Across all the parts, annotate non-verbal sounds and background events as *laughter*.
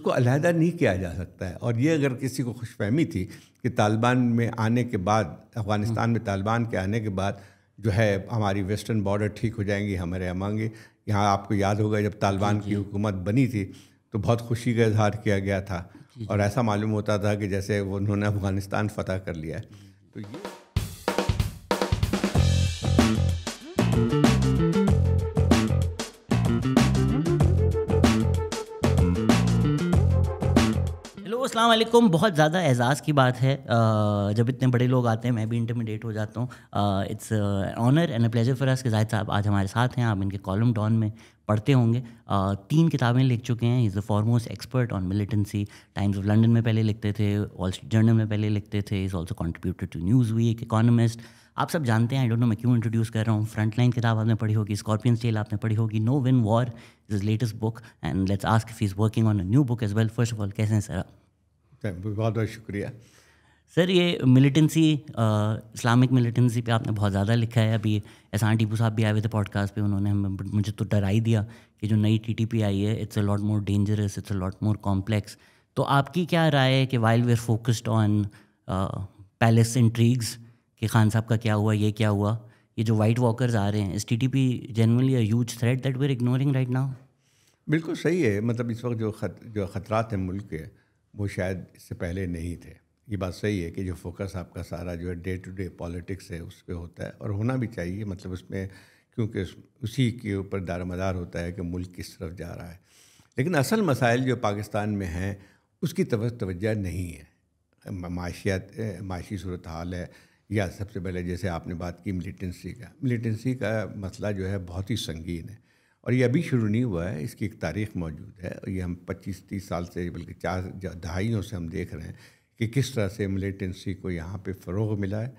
उसको अलहदा नहीं किया जा सकता है और ये अगर किसी को खुशफहमी थी कि तालिबान में आने के बाद अफ़गानिस्तान में तालिबान के आने के बाद जो है हमारी वेस्टर्न बॉर्डर ठीक हो जाएंगी हमारे अमांगे यहाँ आपको याद होगा जब तालिबान की हुकूमत बनी थी तो बहुत खुशी का इजहार किया गया था और ऐसा मालूम होता था कि जैसे उन्होंने अफ़गानिस्तान फ़तह कर लिया है तो ये अस्सलाम बहुत ज़्यादा एजाज़ की बात है जब इतने बड़े लोग आते हैं मैं भी इंटरमीडिएट हो जाता हूँ it's honour and pleasure for us कि साहब आज हमारे साथ हैं आप इनके कॉलम डॉन में पढ़ते होंगे तीन किताबें लिख चुके हैं is the foremost expert on militancy Times of London में पहले लिखते थे वॉल स्ट्रीट जर्नल में पहले लिखते थे is also contributed to news एक इकोनॉमिस्ट आप सब जानते हैं आई डोंट नो मैं क्यों इंट्रोड्यूस कर रहा हूँ फ्रंट लाइन किताब आपने पढ़ी होगी स्कॉर्पियन स्टेल आपने पढ़ी होगी no win war is latest book and let's ask if is working on a new book as well first of all कैसे हैं सर आप बहुत बहुत शुक्रिया सर ये मिलिटेंसी इस्लामिक मिलिटेंसी पे आपने बहुत ज़्यादा लिखा है अभी एहसान टीपू साहब भी आए हुए थे पॉडकास्ट पे उन्होंने हमें मुझे तो डरा ही दिया कि जो नई टीटीपी आई है it's a lot more dangerous it's a lot more complex तो आपकी क्या राय है कि while we are focused on palace intrigues कि खान साहब का क्या हुआ ये क्या हुआ ये जो वाइट वॉकर्स आ रहे हैं इस T T P generally as threat that we are ignoring right now बिल्कुल सही है मतलब इस वक्त जो खत जो ख़तरात हैं मुल्क के वो शायद इससे पहले नहीं थे ये बात सही है कि जो फोकस आपका सारा जो है डे टू डे पॉलिटिक्स है उस पर होता है और होना भी चाहिए मतलब उसमें क्योंकि उसी के ऊपर दारमदार होता है कि मुल्क किस तरफ जा रहा है लेकिन असल मसाइल जो पाकिस्तान में हैं उसकी तरफ तवज्जा नहीं है माशियात माशी सूरत हाल है या सबसे पहले जैसे आपने बात की मिलिटेंसी का मिलिटेंसी का मसला जो है बहुत ही संगीन है और ये अभी शुरू नहीं हुआ है इसकी एक तारीख मौजूद है और ये हम 25-30 साल से बल्कि चार दहाइयों से हम देख रहे हैं कि किस तरह से मिलिटेंसी को यहाँ पे फ़रोग मिला है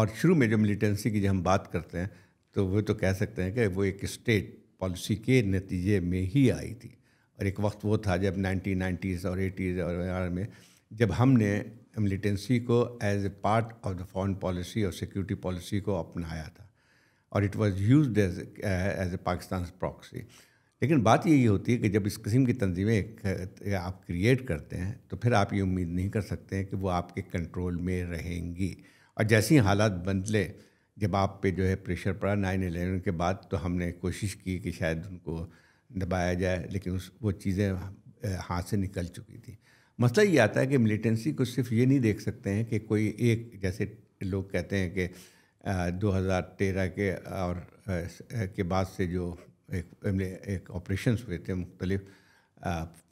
और शुरू में जो मिलिटेंसी की जब हम बात करते हैं तो वो तो कह सकते हैं कि वो एक स्टेट पॉलिसी के नतीजे में ही आई थी और एक वक्त वो था जब नाइनटीन नाइन्टीज़ और एटीज़ और में जब हमने मिलिटेंसी को as a part of the foreign policy और सिक्योरिटी पॉलिसी को अपनाया था और it was use as as a Pakistan proxy लेकिन बात यही होती है कि जब इस किस्म की तंजीमें आप क्रिएट करते हैं तो फिर आप ये उम्मीद नहीं कर सकते हैं कि वो आपके कंट्रोल में रहेंगी और जैसी हालात बदले जब आप पे जो है प्रेशर पड़ा नाइन एलेवन के बाद तो हमने कोशिश की कि शायद उनको दबाया जाए लेकिन उस वो चीज़ें हाथ से निकल चुकी थी मसला ये आता है कि मिलिटेंसी को सिर्फ ये नहीं देख सकते हैं कि कोई एक जैसे लोग कहते हैं कि 2013 के और के बाद से जो एक एक ऑपरेशन हुए थे मुख्तलिफ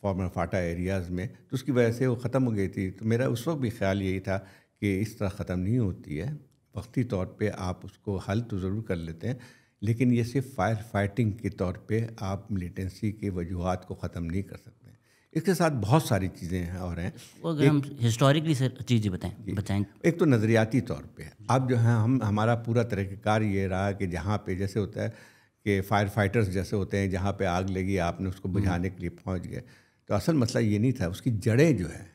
फॉर्मर फाटा एरियाज़ में तो उसकी वजह से वो ख़त्म हो गई थी तो मेरा उस वक्त भी ख्याल यही था कि इस तरह ख़त्म नहीं होती है वक्ती तौर पे आप उसको हल तो ज़रूर कर लेते हैं लेकिन ये सिर्फ फायर फाइटिंग के तौर पे आप मिलिटेंसी के वजूहत को ख़त्म नहीं कर सकते इसके साथ बहुत सारी चीज़ें हैं और हैं अगर हम हिस्टोरिकली सर चीज़ें बताएं बताएं एक तो नज़रियाती तौर पे अब जो है हम हमारा पूरा तरीक़ार ये रहा कि जहाँ पे जैसे होता है कि फायर फाइटर्स जैसे होते हैं जहाँ पे आग लगी आपने उसको हम्म। बुझाने के लिए पहुँच गए तो असल मसला मतलब ये नहीं था उसकी जड़ें जो है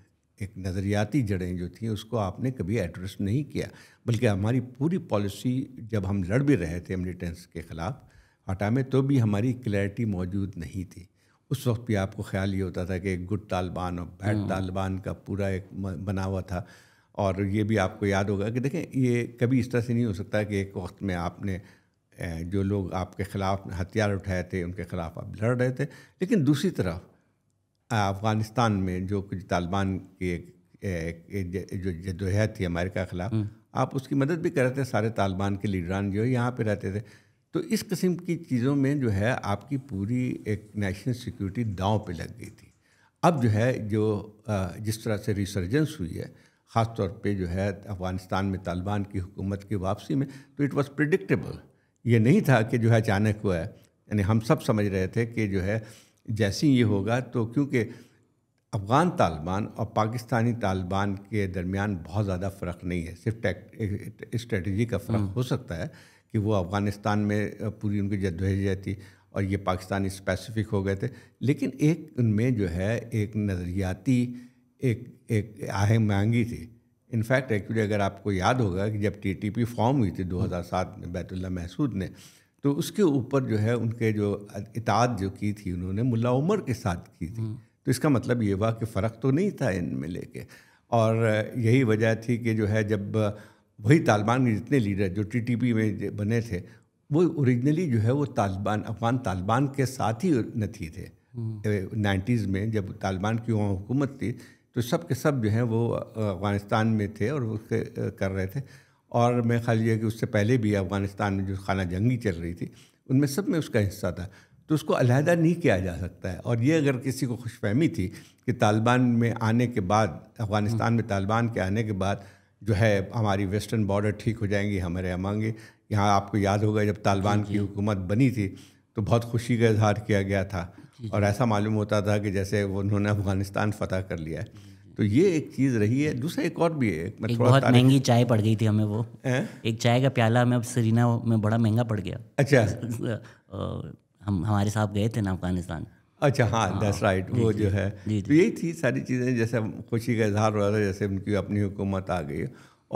एक नज़रियाती जड़ें जो थी उसको आपने कभी एड्रेस नहीं किया बल्कि हमारी पूरी पॉलिसी जब हम लड़ भी रहे थे मिलिटेंस के ख़िलाफ़ हटा में तो भी हमारी क्लैरिटी मौजूद नहीं थी उस वक्त भी आपको ख्याल ये होता था कि एक गुड तालिबान और बैड हाँ। तालिबान का पूरा एक बना हुआ था और ये भी आपको याद होगा कि देखें ये कभी इस तरह से नहीं हो सकता कि एक वक्त में आपने जो लोग आपके ख़िलाफ़ हथियार उठाए थे उनके ख़िलाफ़ आप लड़ रहे थे लेकिन दूसरी तरफ अफ़गानिस्तान में जो कुछ तालिबान की एक, जो जदोहद थी अमेरिका के ख़िलाफ़ हाँ। आप उसकी मदद भी कर रहे थे सारे तालिबान के लीडरान जो यहाँ पे रहते थे तो इस किस्म की चीज़ों में जो है आपकी पूरी एक नेशनल सिक्योरिटी दांव पे लग गई थी अब जो है जो जिस तरह से रिसर्जेंस हुई है ख़ास तौर पे जो है अफ़गानिस्तान में तालिबान की हुकूमत की वापसी में तो इट वाज प्रिडिक्टेबल ये नहीं था कि जो है अचानक हुआ है यानी हम सब समझ रहे थे कि जो है जैसे ही ये होगा तो क्योंकि अफ़गान तालिबान और पाकिस्तानी तालिबान के दरमियान बहुत ज़्यादा फ़र्क नहीं है सिर्फ स्ट्रेटजी का फ़र्क हम्म। हो सकता है कि वो अफ़गानिस्तान में पूरी उनकी जद्दोजहद जाती और ये पाकिस्तान स्पेसिफिक हो गए थे लेकिन एक उनमें जो है एक नज़रियाती एक एक आहे महंगी थी इनफैक्ट एक्चुअली अगर आपको याद होगा कि जब टीटीपी फॉर्म हुई थी 2007 में बैतुल्ला महसूद ने तो उसके ऊपर जो है उनके जो इताद जो की थी उन्होंने मुला उमर के साथ की थी हम्म। तो इसका मतलब ये हुआ कि फ़र्क तो नहीं था इनमें लेके और यही वजह थी कि जो है जब वही तालिबान के जितने लीडर जो टीटीपी में बने थे वो ओरिजिनली जो है वो तालिबान अफगान तालिबान के साथ ही नथी थे हम्म। नाइन्टीज़ में जब तालिबान की वहाँ हुकूमत थी तो सब के सब जो हैं वो अफ़गानिस्तान में थे और उसके कर रहे थे और मैं ख्याल ये कि उससे पहले भी अफ़गानिस्तान में जो खाना जंगी चल रही थी उनमें सब में उसका हिस्सा था तो उसको अलहदा नहीं किया जा सकता है और ये अगर किसी को खुशफहमी थी कि तालिबान में आने के बाद अफ़गानिस्तान हम्म। में तालिबान के आने के बाद जो है हमारी वेस्टर्न बॉर्डर ठीक हो जाएंगी हमारे यहाँ मांगे यहाँ आपको याद होगा जब तालिबान की हुकूमत बनी थी तो बहुत खुशी का इजहार किया गया था और ऐसा मालूम होता था कि जैसे उन्होंने अफगानिस्तान फतह कर लिया है तो ये एक चीज़ रही है दूसरा एक और भी है मैं एक बहुत महंगी चाय पड़ गई थी हमें वो ए? एक चाय का प्याला हमें अब सरीना में बड़ा महंगा पड़ गया अच्छा *laughs* हम हमारे साहब गए थे ना अफगानिस्तान अच्छा हाँ दस हाँ, राइट वो जो है तो यही थी सारी चीज़ें जैसे खुशी का इजहार हो रहा था जैसे उनकी अपनी हुकूमत आ गई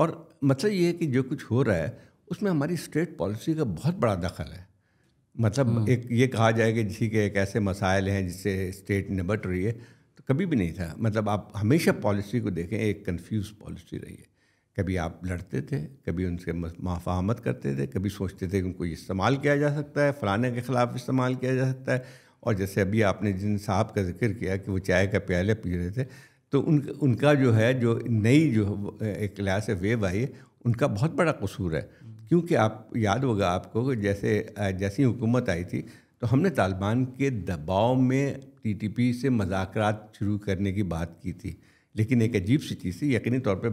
और मतलब ये है कि जो कुछ हो रहा है उसमें हमारी स्टेट पॉलिसी का बहुत बड़ा दखल है मतलब हाँ। एक ये कहा जाए कि ठीक है एक ऐसे मसाइल हैं जिससे स्टेट निबट रही है तो कभी भी नहीं था मतलब आप हमेशा पॉलिसी को देखें एक कन्फ्यूज पॉलिसी रही है कभी आप लड़ते थे कभी उनसे माफाहमत करते थे कभी सोचते थे कि उनको इस्तेमाल किया जा सकता है फ़लाने के ख़िलाफ़ इस्तेमाल किया जा सकता है और जैसे अभी आपने जिन साहब का जिक्र किया कि वो चाय का प्याले पी रहे थे तो उन उनका जो है जो नई जो एक लिहाज वेव आई है उनका बहुत बड़ा कसूर है क्योंकि आप याद होगा आपको जैसे जैसी हुकूमत आई थी तो हमने तालिबान के दबाव में टीटीपी से मजाक शुरू करने की बात की थी लेकिन एक अजीब सी चीज़ थी यकीनी तौर पर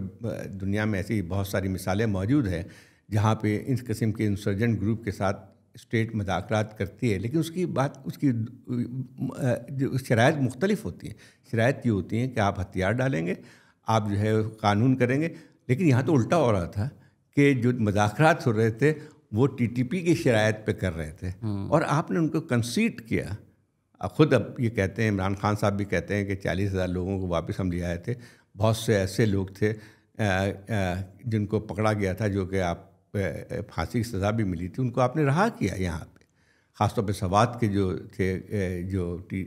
दुनिया में ऐसी बहुत सारी मिसालें मौजूद हैं जहाँ पे इस किस्म के इंसर्जेंट ग्रुप के साथ स्टेट मजाकरात करती है लेकिन उसकी बात उसकी जो शरात मुख्तलिफ होती है शरात ये होती हैं कि आप हथियार डालेंगे आप जो है कानून करेंगे लेकिन यहाँ तो उल्टा हो रहा था कि जो मजाकरात हो रहे थे वो टी टी पी की शरात पर कर रहे थे हम्म। और आपने उनको कंसीट किया खुद अब ये कहते हैं इमरान खान साहब भी कहते हैं कि चालीस हज़ार लोगों को वापस हम ले आए थे बहुत से ऐसे लोग थे जिनको पकड़ा गया था जो कि आप फांसी की सज़ा भी मिली थी उनको आपने रहा किया यहाँ पे ख़ासतौर पे सवात के जो थे जो टी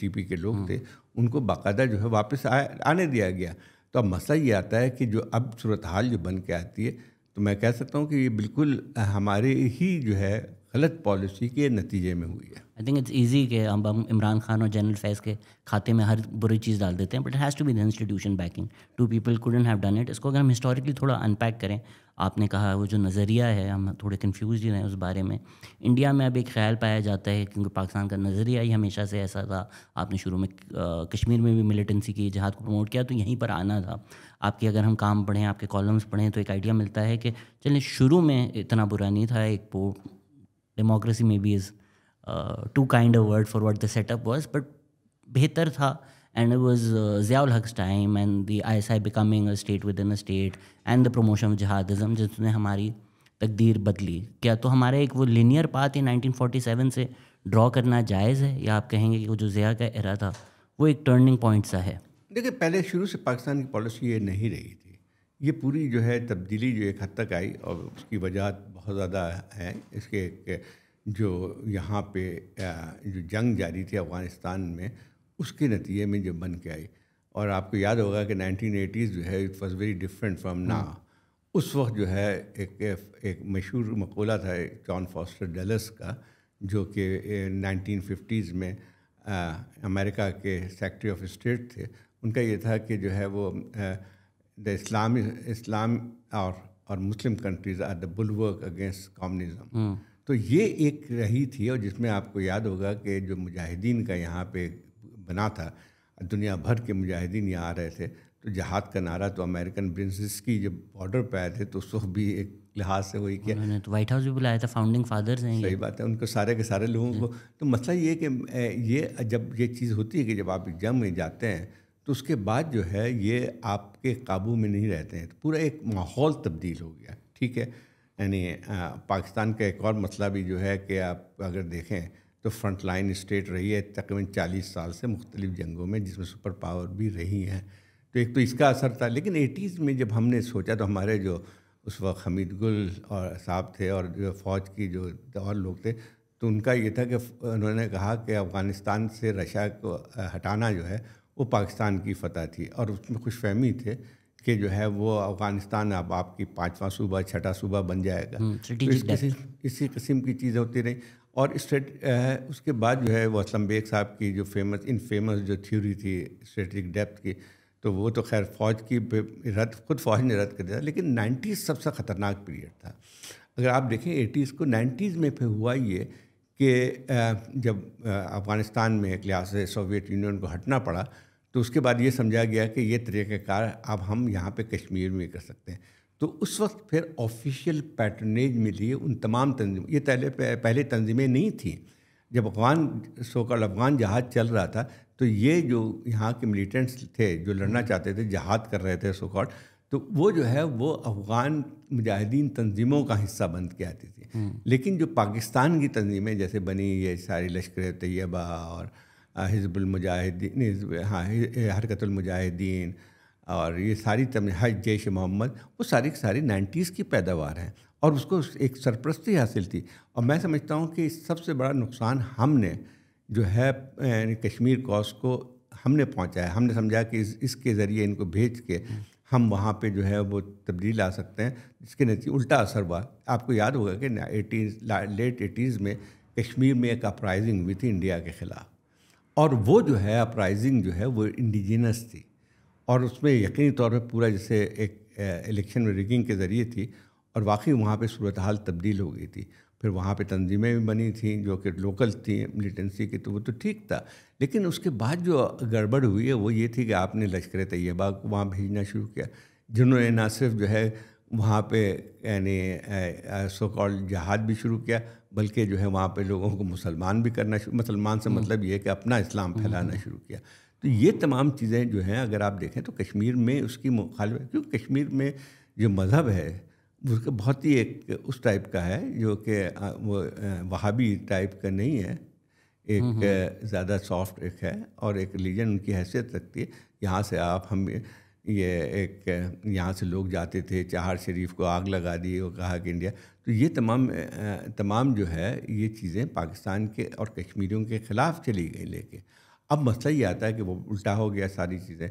टी पी के लोग हम्म। थे उनको बाकायदा जो है वापस आने दिया गया तो अब मसला ये आता है कि जो अब सूरत हाल जो बन के आती है तो मैं कह सकता हूँ कि ये बिल्कुल हमारे ही जो है गलत पॉलिसी के नतीजे में हुई है आई थिंक इट्स ईजी के हम हम इमरान खान और जनरल फैज के खाते में हर बुरी चीज़ डाल देते हैं but has to be the institution backing to people couldn't have done it इसको अगर हम हिस्टोरिकली थोड़ा अनपैक करें आपने कहा वो जो नज़रिया है हम थोड़े कन्फ्यूज ही रहे उस बारे में इंडिया में अब एक ख्याल पाया जाता है क्योंकि पाकिस्तान का नज़रिया ही हमेशा से ऐसा था आपने शुरू में कश्मीर में भी मिलिटेंसी की जहाद को प्रमोट किया तो यहीं पर आना था आपके अगर हम काम पढ़ें आपके कॉलम्स पढ़ें तो एक आइडिया मिलता है कि चलें शुरू में इतना बुरा नहीं था एक democracy maybe is too kind of word for what the setup was but बेहतर था and it was uh, Ziaul Huq's time and the ISI becoming a state within a state and the promotion of jihadism जिसने हमारी तकदीर बदली क्या तो हमारा एक वो लिनियर पाथ फोर्टी सेवन से ड्रॉ करना जायज़ है या आप कहेंगे कि वो जो ज़िया का इरा था वो एक टर्निंग पॉइंट सा है देखिए पहले शुरू से पाकिस्तान की पॉलिसी ये नहीं रही थी ये पूरी जो है तब्दीली जो एक हद तक आई और उसकी वजह बहुत ज़्यादा हैं इसके एक जो यहाँ पे जो जंग जारी थी अफ़गानिस्तान में उसके नतीजे में जब बन के आई और आपको याद होगा कि नाइनटीन एटीज़ जो है it was very different from ना उस वक्त जो है एक एक मशहूर मकोला था जॉन फॉस्टर डेलस का जो कि नाइनटीन फिफ्टीज़ में आ, अमेरिका के सेक्रेटरी ऑफ स्टेट थे उनका ये था कि जो है वो द इस्लाम इस्लाम और और Muslim countries are the bulwark against communism तो ये एक रही थी और जिसमें आपको याद होगा कि जो मुजाहिदीन का यहाँ पे बना था दुनिया भर के मुजाहिदीन यहाँ आ रहे थे तो जहाद का नारा तो अमेरिकन प्रिंसेस की जब बॉर्डर पर आए थे तो उसको भी एक लिहाज से वही किया उन्होंने तो व्हाइट हाउस भी बुलाया था फाउंडिंग फादर्स हैं सही बात है उनको सारे के सारे लोगों को hmm. तो मसला ये कि ये जब ये चीज़ होती है कि जब आप एग्जाम में जाते हैं तो उसके बाद जो है ये आपके काबू में नहीं रहते हैं तो पूरा एक माहौल तब्दील हो गया ठीक है यानी पाकिस्तान का एक और मसला भी जो है कि आप अगर देखें तो फ्रंट लाइन स्टेट रही है तकरीबन चालीस साल से मुख्तलिफ जंगों में जिसमें सुपर पावर भी रही हैं तो एक तो इसका असर था लेकिन एटीज़ में जब हमने सोचा तो हमारे जो उस वक्त हमीद गुल और साहब थे और जो फ़ौज की जो और लोग थे तो उनका ये था कि उन्होंने कहा कि अफ़गानिस्तान से रशिया को हटाना जो है वो पाकिस्तान की फतह थी और उसमें खुश फहमी थे कि जो है वो अफ़गानिस्तान अब आपकी पाँचवा सूबा छठा सूबा बन जाएगा हम्म, तो इस किसी, इसी किस्म की चीज़ें होती रही और स्ट्रेट उसके बाद जो है वो असलम बेग साहब की जो फेमस इन फेमस जो थ्योरी थी स्ट्रेटिक डेप्थ की तो वो तो खैर फ़ौज की रद्द खुद फौज ने रद्द कर दिया लेकिन नाइन्टीज़ सबसे ख़तरनाक पीरियड था अगर आप देखें एटीज़ को नाइन्टीज़ में फिर हुआ ये कि जब अफ़गानिस्तान में एक लिहाज से सोवियत यूनियन को हटना पड़ा तो उसके बाद ये समझा गया कि ये तरीक़ाकार अब हम यहाँ पे कश्मीर में कर सकते हैं तो उस वक्त फिर ऑफिशियल पैटर्नेज मिली उन तमाम तंजीम ये पहले पहले तंजीमें नहीं थीं जब अफगान सोकल अफगान जहाज़ चल रहा था तो ये जो यहाँ के मिलिटेंट्स थे जो लड़ना चाहते थे जहाद कर रहे थे सोकॉट तो वो जो है वो अफ़गान मुजाहिदीन तंजीमों का हिस्सा बन के आती थी हम्म। लेकिन जो पाकिस्तान की तंजीमें जैसे बनी ये सारी लश्कर तैयबा और मुजाहिदीन हाँ हरकतुलमुजाहिदीन और ये सारी तम हज जैश मोहम्मद वो सारी की सारी नाइन्टीज़ की पैदावार है और उसको एक सरप्रस्ती हासिल थी और मैं समझता हूँ कि सबसे बड़ा नुकसान हमने जो है कश्मीर कॉस को हमने पहुँचाया हमने समझा कि इस, इसके ज़रिए इनको भेज के हम वहाँ पे जो है वो तब्दील आ सकते हैं जिसके नतीजे उल्टा असर हुआ आपको याद होगा कि एटीज़ लेट एटीज़ में कश्मीर में एक अपराइजिंग हुई थी इंडिया के ख़िलाफ़ और वो जो है अपराइजिंग जो है वो इंडिजिनस थी और उसमें यकीनी तौर पर पूरा जैसे एक इलेक्शन में रिगिंग के ज़रिए थी और वाकई वहाँ पे सूरत हाल तब्दील हो गई थी फिर वहाँ पे तंजीमें भी बनी थी जो कि लोकल थी मिलिटेंसी की तो वो तो ठीक था लेकिन उसके बाद जो गड़बड़ हुई है वो ये थी कि आपने लश्कर तैयबा को वहाँ भेजना शुरू किया जिन्होंने ना सिर्फ जो है वहाँ पे यानी सो कॉल जहाद भी शुरू किया बल्कि जो है वहाँ पे लोगों को मुसलमान भी करना शुरू मुसलमान से हम्म। मतलब ये है कि अपना इस्लाम हम्म। फैलाना शुरू किया तो ये तमाम चीज़ें जो हैं अगर आप देखें तो कश्मीर में उसकी मुखाल क्योंकि कश्मीर में जो मज़हब है उसका बहुत ही एक उस टाइप का है जो कि वो वहाबी टाइप का नहीं है एक हम्म, ज़्यादा सॉफ्ट एक है और एक रिलीजन उनकी हैसियत रखती है यहाँ से आप हम ये एक यहाँ से लोग जाते थे चाहर शरीफ को आग लगा दी और कहा कि इंडिया तो ये तमाम तमाम जो है ये चीज़ें पाकिस्तान के और कश्मीरियों के ख़िलाफ़ चली गई लेके अब मसला ये आता है कि वो उल्टा हो गया सारी चीज़ें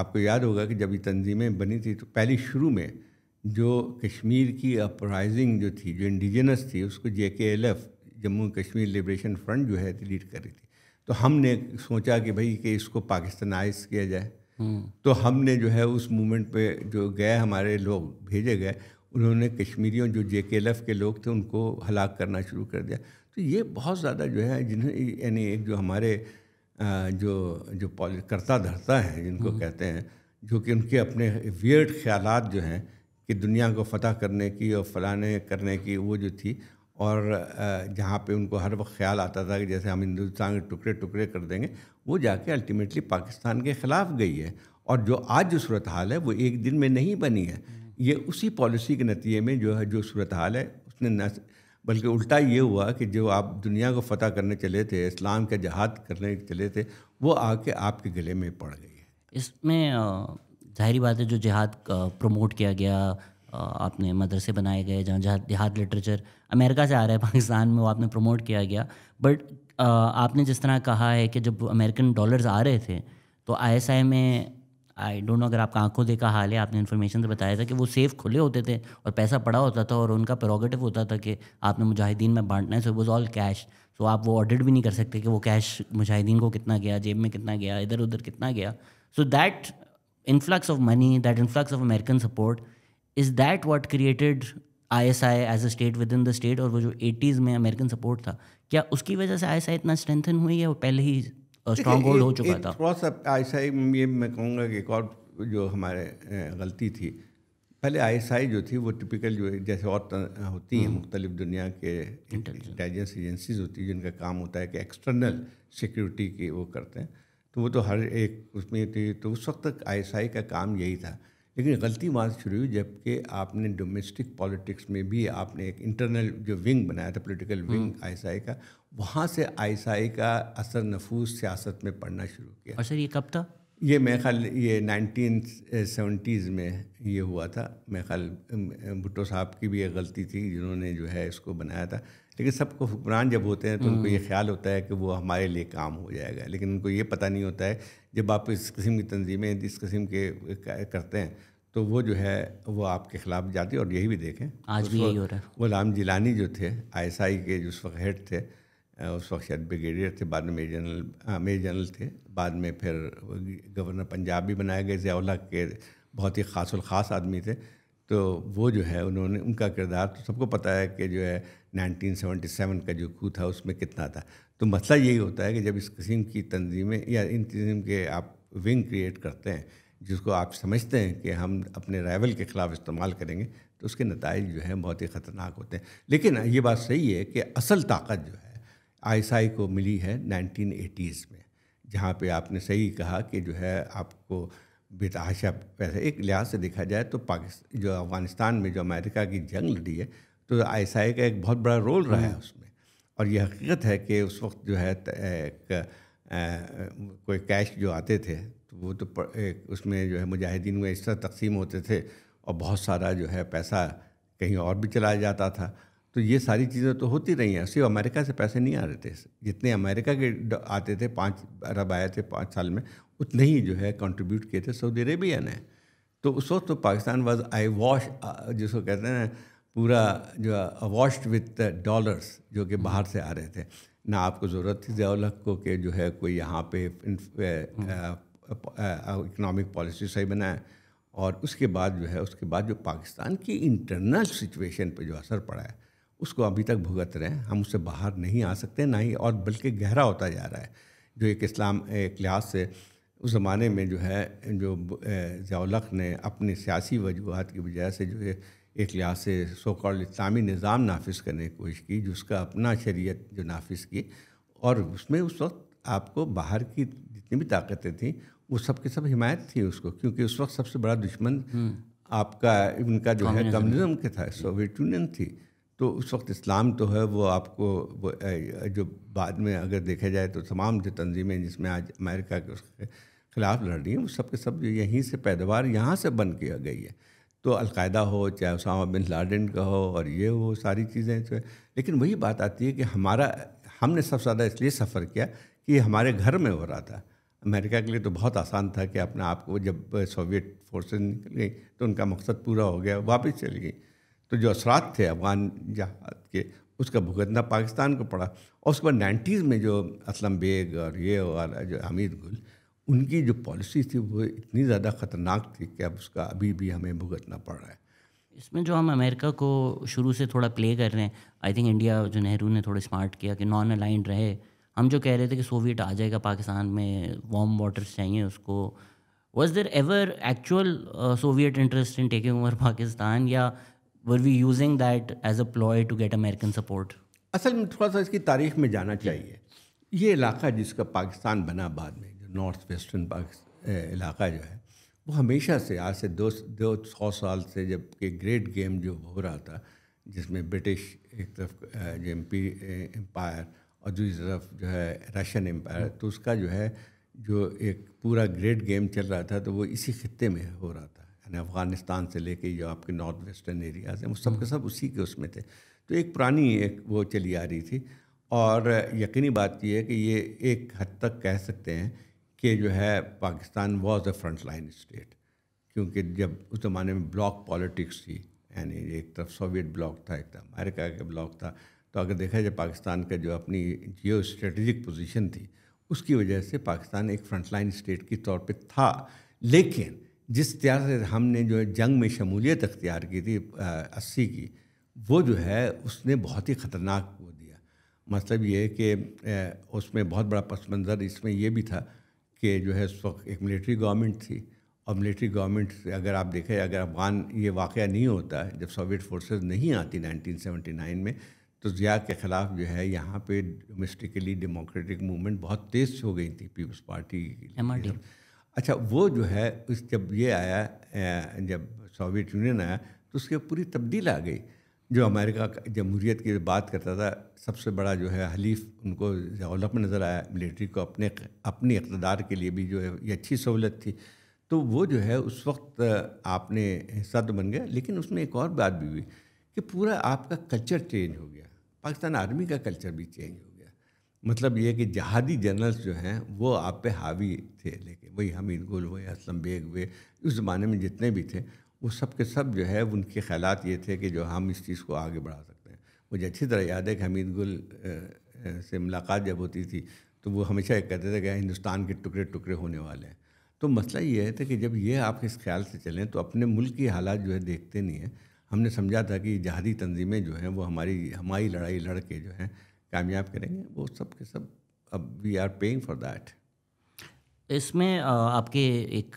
आपको याद होगा कि जब ये तंजीमें बनी थी तो पहली शुरू में जो कश्मीर की अपराइजिंग जो थी जो इंडिजिनस थी उसको J K L F Jammu Kashmir liberation front जो है लीड कर रही थी तो हमने सोचा कि भाई कि इसको पाकिस्तानाइज किया जाए तो हमने जो है उस मूवमेंट पे जो गए हमारे लोग भेजे गए उन्होंने कश्मीरियों जो जे के एल के लोग थे उनको हलाक करना शुरू कर दिया तो ये बहुत ज़्यादा जो है जिन्होंने यानी एक जो हमारे जो जो करता धरता है जिनको हम्म। कहते हैं जो कि उनके अपने वियर्ड ख्याल जो हैं कि दुनिया को फतह करने की और फलाने करने की वो जो थी और जहाँ पे उनको हर वक्त ख्याल आता था कि जैसे हम हिंदुस्तान के टुकड़े टुकड़े कर देंगे वो जाके अल्टीमेटली पाकिस्तान के ख़िलाफ़ गई है और जो आज जो सूरत हाल है वो एक दिन में नहीं बनी है ये उसी पॉलिसी के नतीजे में जो है जो सूरत हाल है उसने न बल्कि उल्टा ये हुआ कि जो आप दुनिया को फतह करने चले थे इस्लाम का जहाद करने चले थे वो आके आपके गले में पड़ गई है इसमें जाहिर बात है जो जहाद प्रमोट किया गया आपने मदरसे बनाए गए जहाँ जहाँ जिहाद लिटरेचर अमेरिका से आ रहा है *laughs* पाकिस्तान में वो आपने प्रमोट किया गया बट आपने जिस तरह कहा है कि जब अमेरिकन डॉलर्स आ रहे थे तो आईएसआई में आई डोंट नो अगर आपका आंखों देखा हाल है आपने इन्फॉर्मेशन से बताया था कि वो सेफ खुले होते थे और पैसा पड़ा होता था और उनका प्रोगेटिव होता था कि आपने मुजाहिदीन में बांटना है so was all cash so आप वो ऑडिट भी नहीं कर सकते कि वो कैश मुजाहिदीन को कितना गया जेब में कितना गया इधर उधर कितना गया so that influx of money that influx of American support is that what created I S I as a state within the state और वो जो एटीज़ में अमेरिकन सपोर्ट था क्या उसकी वजह से आई इतना स्ट्रेंथन हुई है वो पहले ही स्ट्रॉन्ग होल्ड हो चुका था थोड़ा सा आई ये मैं कहूँगा कि एक और जो हमारे गलती थी पहले आईएसआई जो थी वो टिपिकल जो जैसे और होती हैं हम्म। मुख्तलिफ दुनिया के इंटेलिजेंस एजेंसीज होती हैं जिनका काम होता है कि एक्सटर्नल सिक्योरिटी की वो करते हैं तो वो तो हर एक उसमें थी तो उस वक्त तक आईएसआई का काम यही था लेकिन गलती वहाँ से शुरू हुई जबकि आपने डोमेस्टिक पॉलिटिक्स में भी आपने एक इंटरनल जो विंग बनाया था पॉलिटिकल विंग आई का वहाँ से आई का असर नफूज सियासत में पड़ना शुरू किया और सर ये कब था ये मेरे ख्याल ये नाइनटीन सेवेंटीज़ में ये हुआ था मेरे ख्याल भुट्टो साहब की भी एक गलती थी जिन्होंने जो है इसको बनाया था लेकिन सबको हुक्मरान जब होते हैं तो उनको ये हम्म। ख्याल होता है कि वो हमारे लिए काम हो जाएगा लेकिन उनको ये पता नहीं होता है जब आप इस किस्म की तंजीमें इस किस्म के करते हैं तो वो जो है वो आपके खिलाफ जाती और यही भी देखें आज भी यही हो रहा है गुलाम जिलानी जो थे आईएसआई के जो उस वक्त हेड थे उस वक्त शायद ब्रिगेडियर थे बाद में मेजर जनरल हाँ, मेजर जनरल थे बाद में फिर गवर्नर पंजाब भी बनाए गए जयाउल्ला के बहुत ही खास ख़ास आदमी थे तो वो जो है उन्होंने उनका किरदार तो सबको पता है कि जो है 1977 का जो कू था उसमें कितना था तो मसला यही होता है कि जब इस किस्म की तंजीमें या इन किस्म के आप विंग क्रिएट करते हैं जिसको आप समझते हैं कि हम अपने राइवल के ख़िलाफ़ इस्तेमाल करेंगे तो उसके नतज जो हैं बहुत ही ख़तरनाक होते हैं लेकिन ये बात सही है कि असल ताकत जो है आईएसआई को मिली है एटीज़ में जहाँ पे आपने सही कहा कि जो है आपको बेतहाशा पैसे एक लिहाज से देखा जाए तो पाकिस्तान जो अफ़गानिस्तान में जो अमेरिका की जंग लड़ी है तो आई का एक बहुत बड़ा रोल रहा है हम्म। उसमें और यह हकीकत है कि उस वक्त जो है एक कोई कैश जो आते थे तो वो तो एक उसमें जो है मुजाहिदीन में इस तरह तकसीम होते थे और बहुत सारा जो है पैसा कहीं और भी चलाया जाता था तो ये सारी चीज़ें तो होती रही हैं सिर्फ अमेरिका से पैसे नहीं आ रहे थे जितने अमेरिका के आते थे पाँच अरब आए थे पाँच साल में उतने ही जो है कंट्रीब्यूट किए थे सऊदी अरेबिया ने तो उस वक्त तो पाकिस्तान वॉज आई वॉश जिसको कहते हैं पूरा जो अवॉश्ड विथ डॉलर्स जो कि बाहर से आ रहे थे ना आपको ज़रूरत थी जयाल को कि जो है कोई यहाँ पे इकनॉमिक हम्म। पॉलिसी सही बनाए और उसके बाद जो है उसके बाद जो पाकिस्तान की इंटरनल सिचुएशन पे जो असर पड़ा है उसको अभी तक भुगत रहे हैं हम उससे बाहर नहीं आ सकते ना ही और बल्कि गहरा होता जा रहा है जो एक इस्लाम एक लिहाज से उस ज़माने में जो है जो जयालख ने अपनी सियासी वजूहत की वजह से जो है एक लिहाज से सो कॉल्ड इस्लामी निज़ाम नाफिज करने की कोशिश की जिसका अपना शरीयत जो नाफिस की और उसमें उस वक्त आपको बाहर की जितनी भी ताकतें थीं वो सब के सब हिमायत थी उसको क्योंकि उस वक्त सबसे बड़ा दुश्मन हम्म। आपका उनका जो है कम्युनिज्म के था सोवियत यूनियन थी तो उस वक्त इस्लाम तो है वो आपको वो जो बाद में अगर देखा जाए तो तमाम जो तंजीमें जिसमें आज अमेरिका के उसके ख़िलाफ़ लड़ रही हैं वो सब के सब यहीं से पैदावार यहाँ से बन के गई है तो अलकायदा हो चाहे उसामा बिन लाडन का हो और ये हो सारी चीज़ें तो लेकिन वही बात आती है कि हमारा हमने सबसे ज़्यादा इसलिए सफ़र किया कि हमारे घर में हो रहा था अमेरिका के लिए तो बहुत आसान था कि अपने आप को जब सोवियत फोर्सेज निकल गई तो उनका मकसद पूरा हो गया वापस चली गई तो जो असरात थे अफगान जहाज के उसका भुगतना पाकिस्तान को पड़ा और उसके बाद नाइन्टीज़ में जो असलम बेग और ये और जो हमीद गुल उनकी जो पॉलिसी थी वो इतनी ज़्यादा ख़तरनाक थी कि अब उसका अभी भी हमें भुगतना पड़ रहा है इसमें जो हम अमेरिका को शुरू से थोड़ा प्ले कर रहे हैं आई थिंक इंडिया जो नेहरू ने थोड़ा स्मार्ट किया कि नॉन अलाइंड रहे हम जो कह रहे थे कि सोवियत आ जाएगा पाकिस्तान में वार्म वाटर्स चाहिए उसको was there ever actual Soviet interest in taking over Pakistan या were we using that as a ploy to get American support असल में थोड़ा सा इसकी तारीख में जाना चाहिए ये इलाका जिसका पाकिस्तान बना बाद में नॉर्थ वेस्टर्न इलाका जो है वो हमेशा से आज से दो दो सौ साल से जब कि ग्रेट गेम जो हो रहा था जिसमें ब्रिटिश एक तरफ जो एम्पी एम्पायर और दूसरी तरफ जो है रशियन एम्पायर तो उसका जो है जो एक पूरा ग्रेट गेम चल रहा था तो वो इसी खत्े में हो रहा था यानी अफ़गानिस्तान से लेके जो आपके नॉर्थ वेस्टर्न एरियाज हैं वो सब के सब उसी के उसमें थे तो एक पुरानी एक वो चली आ रही थी और यकीनी बात यह है कि ये एक हद तक कह सकते हैं कि जो है Pakistan was a front line state क्योंकि जब उस ज़माने में ब्लॉक पॉलिटिक्स थी यानी एक तरफ सोवियत ब्लॉक था एक तरफ अमेरिका का ब्लॉक था तो अगर देखा जाए पाकिस्तान का जो अपनी जियो स्ट्रेटजिक पोजीशन थी उसकी वजह से पाकिस्तान एक फ़्रंट लाइन स्टेट के तौर पर था लेकिन जिस तरह से हमने जो है जंग में शमूलियत अख्तियार की थी अस्सी की वो जो है उसने बहुत ही ख़तरनाक वो दिया मतलब ये कि उसमें बहुत बड़ा पस मंज़र इसमें यह भी था के जो है उस वक्त एक मिलिट्री गवर्नमेंट थी और मिलिट्री गवर्नमेंट से अगर आप देखें अगर अफगान ये वाक़ नहीं होता जब सोवियत फोर्सेस नहीं आती 1979 में तो ज़िया के ख़िलाफ़ जो है यहाँ पे डोमेस्टिकली डेमोक्रेटिक मूवमेंट बहुत तेज़ हो गई थी पीपल्स पार्टी अच्छा वो जो है उस जब ये आया जब सोवियत यूनियन आया तो उसके पूरी तब्दील आ गई जो अमेरिका जमहूरीत की बात करता था सबसे बड़ा जो है हलीफ उनको जौलप नज़र आया मिलिट्री को अपने अपनी इकतदार के लिए भी जो है ये अच्छी सहूलत थी तो वो जो है उस वक्त आपने सद तो बन गया लेकिन उसमें एक और बात भी हुई कि पूरा आपका कल्चर चेंज हो गया पाकिस्तान आर्मी का कल्चर भी चेंज हो गया मतलब ये कि जहादी जनरल्स जो हैं वो आप पे हावी थे लेकिन वही हमीद गुल हुए असलम बेग हुए उस ज़माने में जितने भी थे वो सब के सब जो है उनके ख्याल ये थे कि जो हम इस चीज़ को आगे बढ़ा सकते हैं मुझे अच्छी तरह याद है कि हमीद गुल से मुलाकात जब होती थी तो वो हमेशा एक कहते थे कि हिंदुस्तान के टुकड़े टुकड़े होने वाले हैं तो मसला ये है कि जब ये आप इस ख्याल से चलें तो अपने मुल्क की हालात जो है देखते नहीं हैं हमने समझा था कि जहादी तंजीमें जो हैं वो हमारी हमारी लड़ाई लड़ के जो हैं कामयाब करेंगे वो सब के सब अब we are paying for that इसमें आपके एक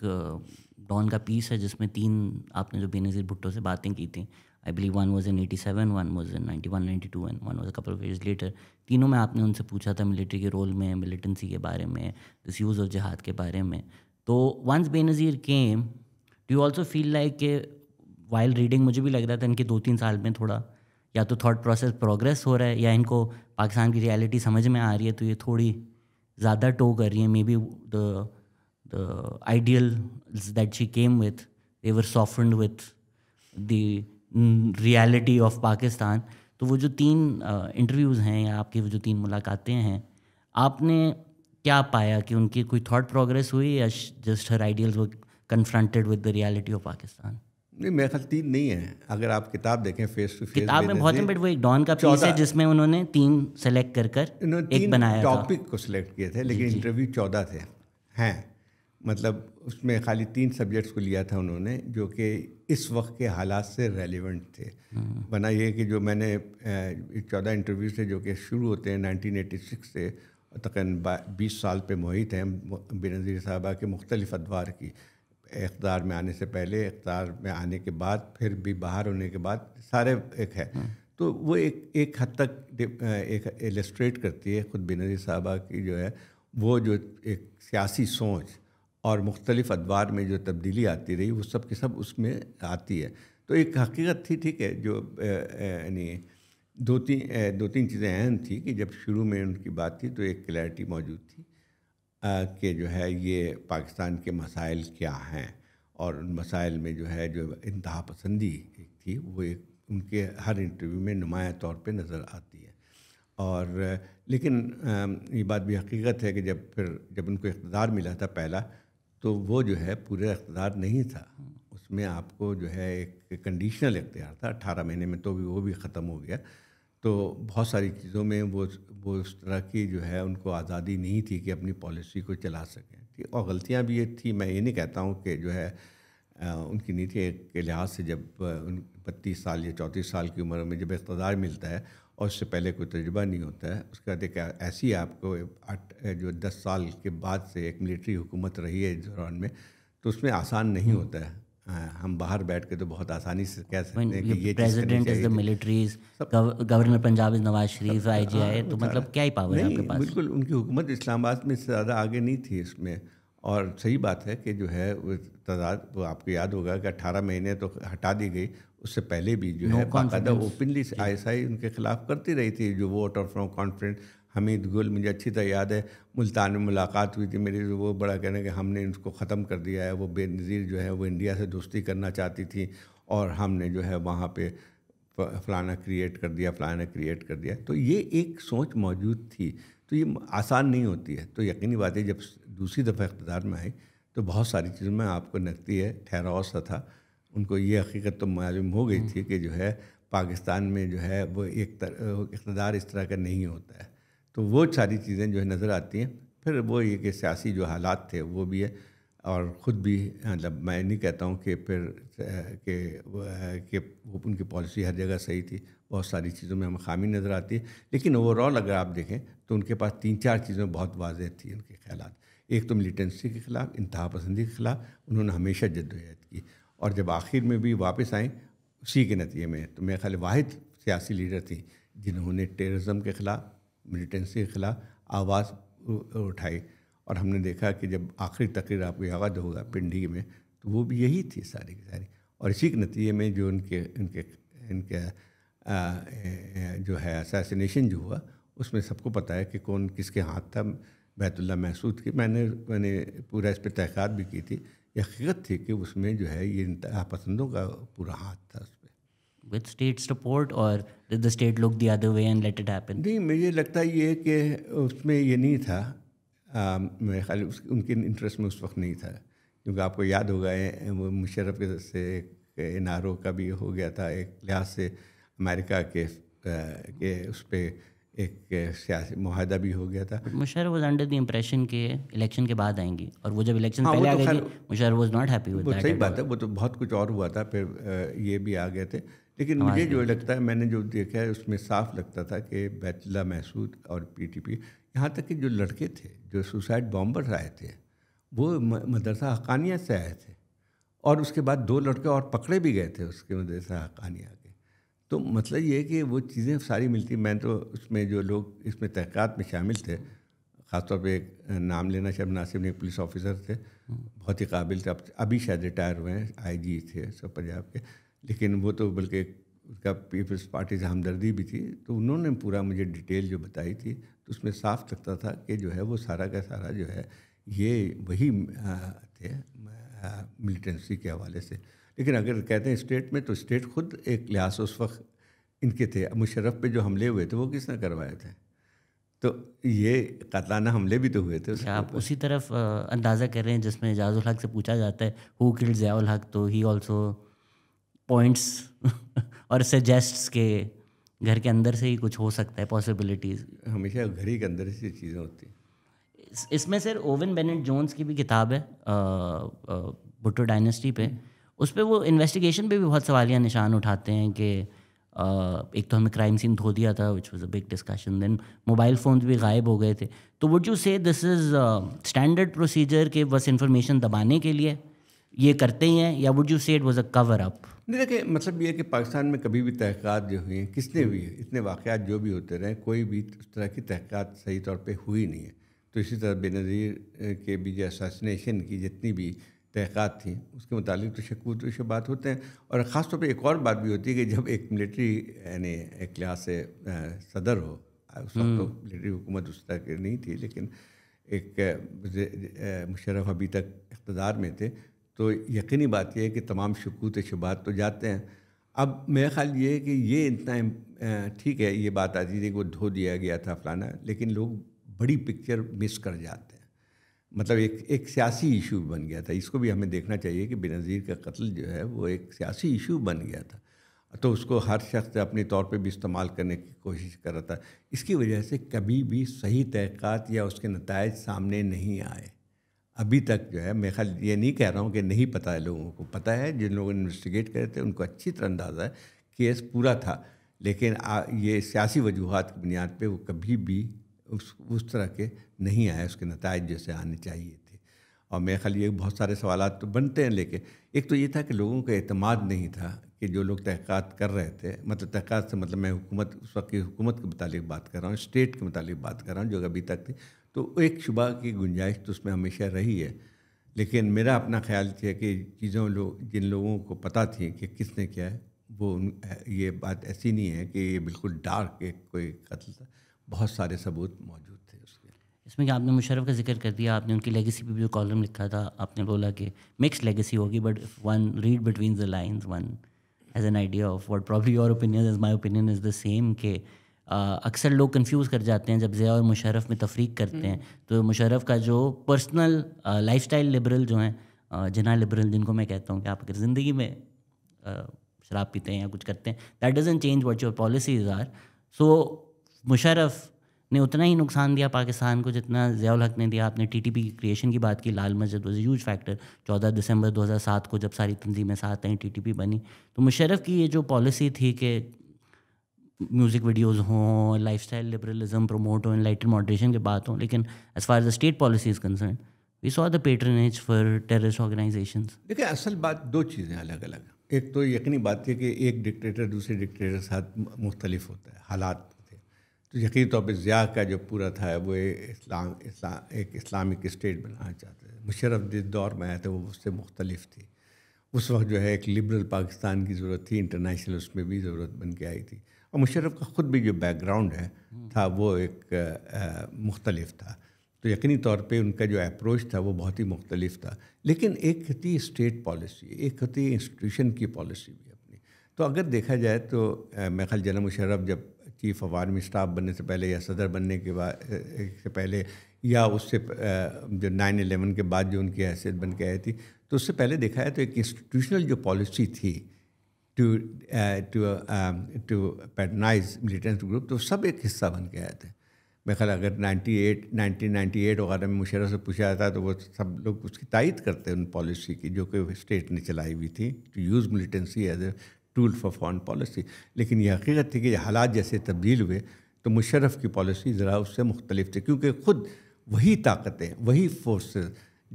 डॉन का पीस है जिसमें तीन आपने जो बेनज़ीर भुट्टो से बातें की थी I believe one was in eighty seven one was in ninety one ninety two and one was couple of years later तीनों में आपने उनसे पूछा था मिलिट्री के रोल में मिलिटेंसी के बारे में दिस यूज़ ऑफ जहाद के बारे में तो once Benazir came do also feel like के वाइल रीडिंग मुझे भी लग रहा था इनके दो तीन साल में थोड़ा या तो थाट प्रोसेस प्रोग्रेस हो रहा है या इनको पाकिस्तान की रियलिटी समझ में आ रही है तो ये थोड़ी ज़्यादा टो कर रही है maybe the the ideals that she came with, they were softened with the reality of Pakistan. तो वो जो तीन interviews hain ya aapki wo jo teen mulaqatein hain aapne क्या पाया कि उनकी कोई थॉट प्रोग्रेस हुई या just her ideals were confronted with the reality of Pakistan नहीं मेरे ख्याल तीन नहीं है अगर आप किताब देखें फेस टू फेस किताब में बहुत बट वो एक डॉन का पीस है जिसमें उन्होंने तीन सेलेक्ट कर कर एक बनाया टॉपिक को सिलेक्ट किए थे लेकिन इंटरव्यू चौदह थे हैं मतलब उसमें खाली तीन सब्जेक्ट्स को लिया था उन्होंने जो कि इस वक्त के हालात से रेलिवेंट थे हम्म। बना ये कि जो मैंने चौदह इंटरव्यू थे जो कि शुरू होते हैं 1986 से तकन बीस साल पे मोहित हैं बेनज़ीर साहबा के मुख्तलिफ अदवार की इकदार में आने से पहले इकदार में आने के बाद फिर भी बाहर होने के बाद सारे एक है हम्म। तो वो एक एक हद तक एक एलस्ट्रेट करती है ख़ुद बेनज़ीर साहबा की जो है वो जो एक सियासी सोच और मुख्तलिफ अदवार में जो तब्दीली आती रही वो सब के सब उसमें आती है तो एक हकीकत थी ठीक है जो यानी दो तीन दो तीन चीज़ें अहम थी कि जब शुरू में उनकी बात थी तो एक क्लैरिटी मौजूद थी कि जो है ये पाकिस्तान के मसाइल क्या हैं और उन मसाइल में जो है जो इंतहा पसंदी एक थी वो एक उनके हर इंटरव्यू में नुमाया तौर पे नज़र आती है और लेकिन ये बात भी हकीकत है कि जब फिर जब उनको इकतदार मिला था पहला तो वो जो है पूरे अख्तदार नहीं था उसमें आपको जो है एक कंडीशनल इख्तियार था अठारह महीने में तो भी वो भी ख़त्म हो गया तो बहुत सारी चीज़ों में वो वो उस तरह की जो है उनको आज़ादी नहीं थी कि अपनी पॉलिसी को चला सकें ठीक और गलतियाँ भी ये थी मैं ये नहीं कहता हूँ कि जो है आ, उनकी नीति के लिहाज से जब उन बत्तीस साल या चौंतीस साल की उम्र में जब इकतदार मिलता है और उससे पहले कोई तजुर्बा नहीं होता है उसके बाद एक ऐसी आपको आठ जो दस साल के बाद से एक मिलिट्री हुकूमत रही है इस दौरान में तो उसमें आसान नहीं हम्म। होता है हाँ, हम बाहर बैठ के तो बहुत आसानी से कह सकते हैं कि ये president is the military's governor Punjab is Nawaz Sharif IGI तो मतलब क्या ही पावर है आपके पास बिल्कुल उनकी हुकूमत इस्लामाबाद में इससे ज़्यादा आगे नहीं थी इसमें और सही बात है कि जो है तादाद वो आपको याद होगा कि अट्ठारह महीने तो हटा दी गई उससे पहले भी जो no है बाकायदा ओपनली आई उनके खिलाफ करती रही थी जो वोट और फ्रॉम कॉन्फिडेंट हमीद गुल मुझे अच्छी तरह याद है मुल्तान में मुलाकात हुई थी मेरी वो बड़ा कहना कि हमने इनको ख़त्म कर दिया है वो बेनज़ीर जो है वो इंडिया से दोस्ती करना चाहती थी और हमने जो है वहाँ पे फलाना क्रिएट कर दिया फलाना क्रिएट कर दिया तो ये एक सोच मौजूद थी तो ये आसान नहीं होती है तो यकीनी बात है जब दूसरी दफ़ा इकतदार में आई तो बहुत सारी चीज़ों में आपको नकती है ठहराव सा था उनको ये हकीकत तो मालूम हो गई थी हम्म। कि जो है पाकिस्तान में जो है वो एक इकतदार इस तरह का नहीं होता है तो वो सारी चीज़ें जो है नज़र आती हैं फिर वो ये कि सियासी जो हालात थे वो भी है और ख़ुद भी मतलब मैं नहीं कहता हूँ कि फिर के कि उनकी पॉलिसी हर जगह सही थी बहुत सारी चीज़ों में हमें खामी नज़र आती है लेकिन ओवरऑल अगर आप देखें तो उनके पास तीन चार चीज़ें बहुत वाजह थी उनके ख्याल एक तो मिलिटेंसी के ख़िलाफ़ इंतहा पसंदी के ख़िलाफ़ उन्होंने हमेशा जद्दोजहद की और जब आखिर में भी वापस आए उसी के नतीजे में तो मेरे ख्याल वाद सियासी लीडर थी जिन्होंने टेररिज्म के ख़िलाफ़ मिलिटेंसी के ख़िलाफ़ आवाज़ उठाई और हमने देखा कि जब आखिरी तकरीर आपको याद होगा पिंडी में तो वो भी यही थी सारी की सारी और इसी के नतीजे में जो उनके इनके इनके जो है असासीनेशन जो हुआ उसमें सबको पता है कि कौन किसके हाथ था बैतुल्ला महसूद की मैंने मैंने पूरा इस पर तहक़ात भी की थी हकीकत थी कि उसमें जो है ये इंतहा पसंदों का पूरा हाथ था उस पर विद स्टेट सपोर्ट और the state look the other way and let it happen नहीं मुझे लगता ये कि उसमें ये नहीं था आ, मेरे ख्याल उनके इंटरेस्ट में उस वक्त नहीं था क्योंकि आपको याद होगा वो मुशरफ से एक एन का भी हो गया था एक लिहाज से अमेरिका के आ, के उस पर एक सियासी माहदा भी हो गया था Musharraf was under the impression के इलेक्शन के बाद आएंगी और वो जब इलेक्शन हाँ, पहले आ गई मुशर वॉज नॉट हैप्पी वो सही बात है वो तो बहुत कुछ और हुआ था फिर ये भी आ गए थे लेकिन मुझे जो लगता है मैंने जो देखा है उसमें साफ लगता था कि बैतुल्ला महसूद और पी टी पी यहाँ तक कि जो लड़के थे जो सुसाइड बॉम्बर आए थे वो मदरसा हकानिया से आए थे और उसके बाद दो लड़के और पकड़े भी गए थे उसके मदरसा हकानिया के तो मतलब ये कि वो चीज़ें सारी मिलती मैं तो उसमें जो लोग इसमें तहक़ात में शामिल थे ख़ासतौर पर एक नाम लेना शब नासिब ने पुलिस ऑफिसर थे हम्म। बहुत ही काबिल थे अभी शायद रिटायर हुए हैं आईजी थे सब पंजाब के लेकिन वो तो बल्कि उसका पीपल्स पार्टी से हमदर्दी भी थी तो उन्होंने पूरा मुझे डिटेल जो बताई थी तो उसमें साफ लगता था कि जो है वो सारा का सारा जो है ये वही थे मिलिटेंसी के हवाले से लेकिन अगर कहते हैं स्टेट में तो स्टेट खुद एक लिहाज उस वक्त इनके थे मुशर्रफ पे जो हमले हुए थे वो किसने करवाए थे तो ये कतलाना हमले भी तो हुए थे अच्छा, आप उसी तरफ अंदाज़ा कर रहे हैं जिसमें एजाजुल हक से पूछा जाता है हु किल्ड जयाल हक तो ही ऑल्सो पॉइंट्स और सजेस्ट्स के घर के अंदर से ही कुछ हो सकता है पॉसिबिलिटीज़ हमेशा घर ही के अंदर से चीज़ें होती हैं इसमें सर ओवन बेनेट जोन्स की भी किताब है भुट्टो डायनेस्टी पे उस पर वो इन्वेस्टिगेशन पे भी बहुत सवालिया निशान उठाते हैं कि एक तो हमें क्राइम सीन धो दिया था which was a big discussion then mobile phone भी गायब हो गए थे तो would you say this is standard procedure के बस इन्फॉर्मेशन दबाने के लिए ये करते ही हैं या would you say it was a cover up नहीं देखिए मतलब ये है कि पाकिस्तान में कभी भी तहक़ात जो हुई हैं किसने हुई है इतने वाक़ात जो भी होते रहे कोई भी उस तरह की तहक़ात सही तौर पर हुई नहीं है तो इसी तरह बेनज़ीर के भी जो असासनेशन की जितनी भी तहक़ात थी उसके मुतालिक तो शकूत से बात होते हैं और ख़ास तौर पर एक और बात भी होती है कि जब एक मिलिट्री यानी एक लिहाज से सदर हो उस वक्त तो हम्म। मिलिट्री हुकूमत उस तरह की नहीं थी लेकिन एक मुशरफ अभी तक इकतदार में थे तो यकीनी बात यह है कि तमाम शकूत शुबात तो जाते हैं अब मेरा ख्याल ये है कि ये इतना ठीक है ये बात आती थी कि वो धो दिया गया था फलाना लेकिन लोग बड़ी पिक्चर मिस कर जाते हैं मतलब एक एक सियासी इशू बन गया था इसको भी हमें देखना चाहिए कि बेनज़ीर का कत्ल जो है वो एक सियासी इशू बन गया था तो उसको हर शख्स अपने तौर पे भी इस्तेमाल करने की कोशिश कर रहा था इसकी वजह से कभी भी सही तहक़ात या उसके नतज सामने नहीं आए अभी तक जो है मैं खाल ये नहीं कह रहा हूँ कि नहीं पता है लोगों को पता है जिन लोगों ने इन्वेस्टिगेट करे थे उनको अच्छी तरह अंदाज़ा है केस पूरा था लेकिन आ, ये सियासी वजूहत की बुनियाद पर वो कभी भी उस उस तरह के नहीं आए उसके नतज जैसे आने चाहिए थे और मेरे ख्याल ये बहुत सारे सवाल तो बनते हैं लेकिन एक तो ये था कि लोगों का अतमाद नहीं था कि जो लोग तहक़ात कर रहे थे मतलब तहक़ात से मतलब मैं हुकूमत उस वक्त की हुकूमत के मुतालिक बात कर रहा हूँ स्टेट के मुतालिक बात कर रहा हूँ जो अभी तक थी तो एक शुबा की गुंजाइश तो उसमें हमेशा रही है लेकिन मेरा अपना ख्याल थे कि चीज़ों लोग जिन लोगों को पता थी कि किसने क्या है वो ये बात ऐसी नहीं है कि ये बिल्कुल डार्क एक कोई कत्ल था बहुत सारे सबूत मौजूद थे उसके इसमें आपने मुशरफ का जिक्र कर दिया आपने उनकी लेगेसी पे भी जो कॉलम लिखा था आपने बोला कि मिक्स लेगेसी होगी but one read between the lines one has an idea of what probably your opinion is my opinion is the same के अक्सर लोग कंफ्यूज कर जाते हैं जब ज़िया और मुशरफ में तफरीक करते हैं हम्म। तो मुशरफ का जो पर्सनल लाइफ स्टाइल लिबरल जो हैं जना लिबरल जिनको मैं कहता हूँ कि आप अगर ज़िंदगी में शराब पीते हैं या कुछ करते हैं that doesn't change what your policies are so Musharraf ने उतना ही नुकसान दिया पाकिस्तान को जितना ज़ियाउल हक ने दिया आपने टीटीपी की क्रिएशन की बात की लाल मस्जिद वॉज ह्यूज फैक्टर चौदह दिसंबर 2007 को जब सारी तंजीमें साथ आई टीटीपी बनी तो मुशरफ की ये जो पॉलिसी थी कि म्यूज़िक वीडियोस हों लाइफ स्टाइल लिबरलिज्म प्रमोट हों एंड मॉडरेशन की बात हों लेकिन as far as the state policy is concern we saw the patronage for terrorist organization देखिए असल बात दो चीज़ें अलग अलग एक तो यकीनी बात है कि एक डिक्टेटर दूसरे डिक्टेटर के साथ मुख्तलिफ होता है हालात तो यकीन तौर पर ज़िया का जो पूरा था वो इस्लाम इस्लाम एक इस्लामिक स्टेट बनाना चाहते थे मुशरफ जिस दौर में आया था वो उससे मुख्तलिफ थी उस वक्त जो है एक लिबरल पाकिस्तान की ज़रूरत थी इंटरनेशनल उसमें भी ज़रूरत बन के आई थी और मुशरफ का ख़ुद भी जो बैकग्राउंड है हम्म। था वो एक मुख्तलिफ था तो यकीनी तौर पे उनका जो अप्रोच था वो बहुत ही मुख्तलिफ था लेकिन एक थी स्टेट पॉलिसी एक थी इंस्टीट्यूशन की पॉलिसी भी अपनी तो अगर देखा जाए तो मैखल जन्म जना मुशरफ जब चीफ ऑफ आर्मी स्टाफ बनने से पहले या सदर बनने के बाद से पहले या उससे जो नाइन एलेवन के बाद जो उनकी हैसियत बन के आई थी तो उससे पहले देखा है तो एक इंस्टीट्यूशनल जो पॉलिसी थी to to to patronize militant group तो सब एक हिस्सा बन के आए थे मेरे ख्याल अगर ninety eight nineteen ninety eight वगैरह में मुशर से पूछा जाता तो वो सब लोग उसकी तायद करते हैं उन पॉलिसी की जो कि स्टेट ने चलाई हुई थी to use militancy as a tool for foreign policy लेकिन यह हकीकत थी कि हालात जैसे तब्दील हुए तो मुशरफ की पॉलिसी ज़रा उससे मुख्तलिफ थी क्योंकि ख़ुद वही ताकतें वही फोर्सेस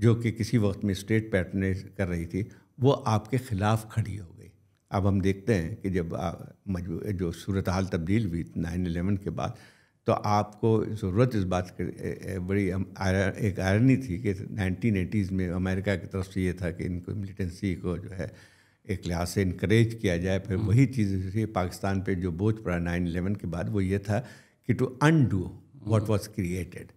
जो कि किसी वक्त में स्टेट पैटर्न कर रही थी वो आपके ख़िलाफ़ खड़ी हो गई अब हम देखते हैं कि जब जो सूरत हाल तब्दील हुई नाइन एलेवन के बाद तो आपको ज़रूरत इस बात की बड़ी एक आयरनी थी कि नाइनटीन एटीज़ में अमेरिका की तरफ से ये था कि इनको मिलिटेंसी को जो है एक लिहाज से इनक्रेज किया जाए फिर हम्म। वही चीज़ थी पाकिस्तान पे जो बोझ पड़ा नाइन इलेवन के बाद वो ये था कि to undo what was created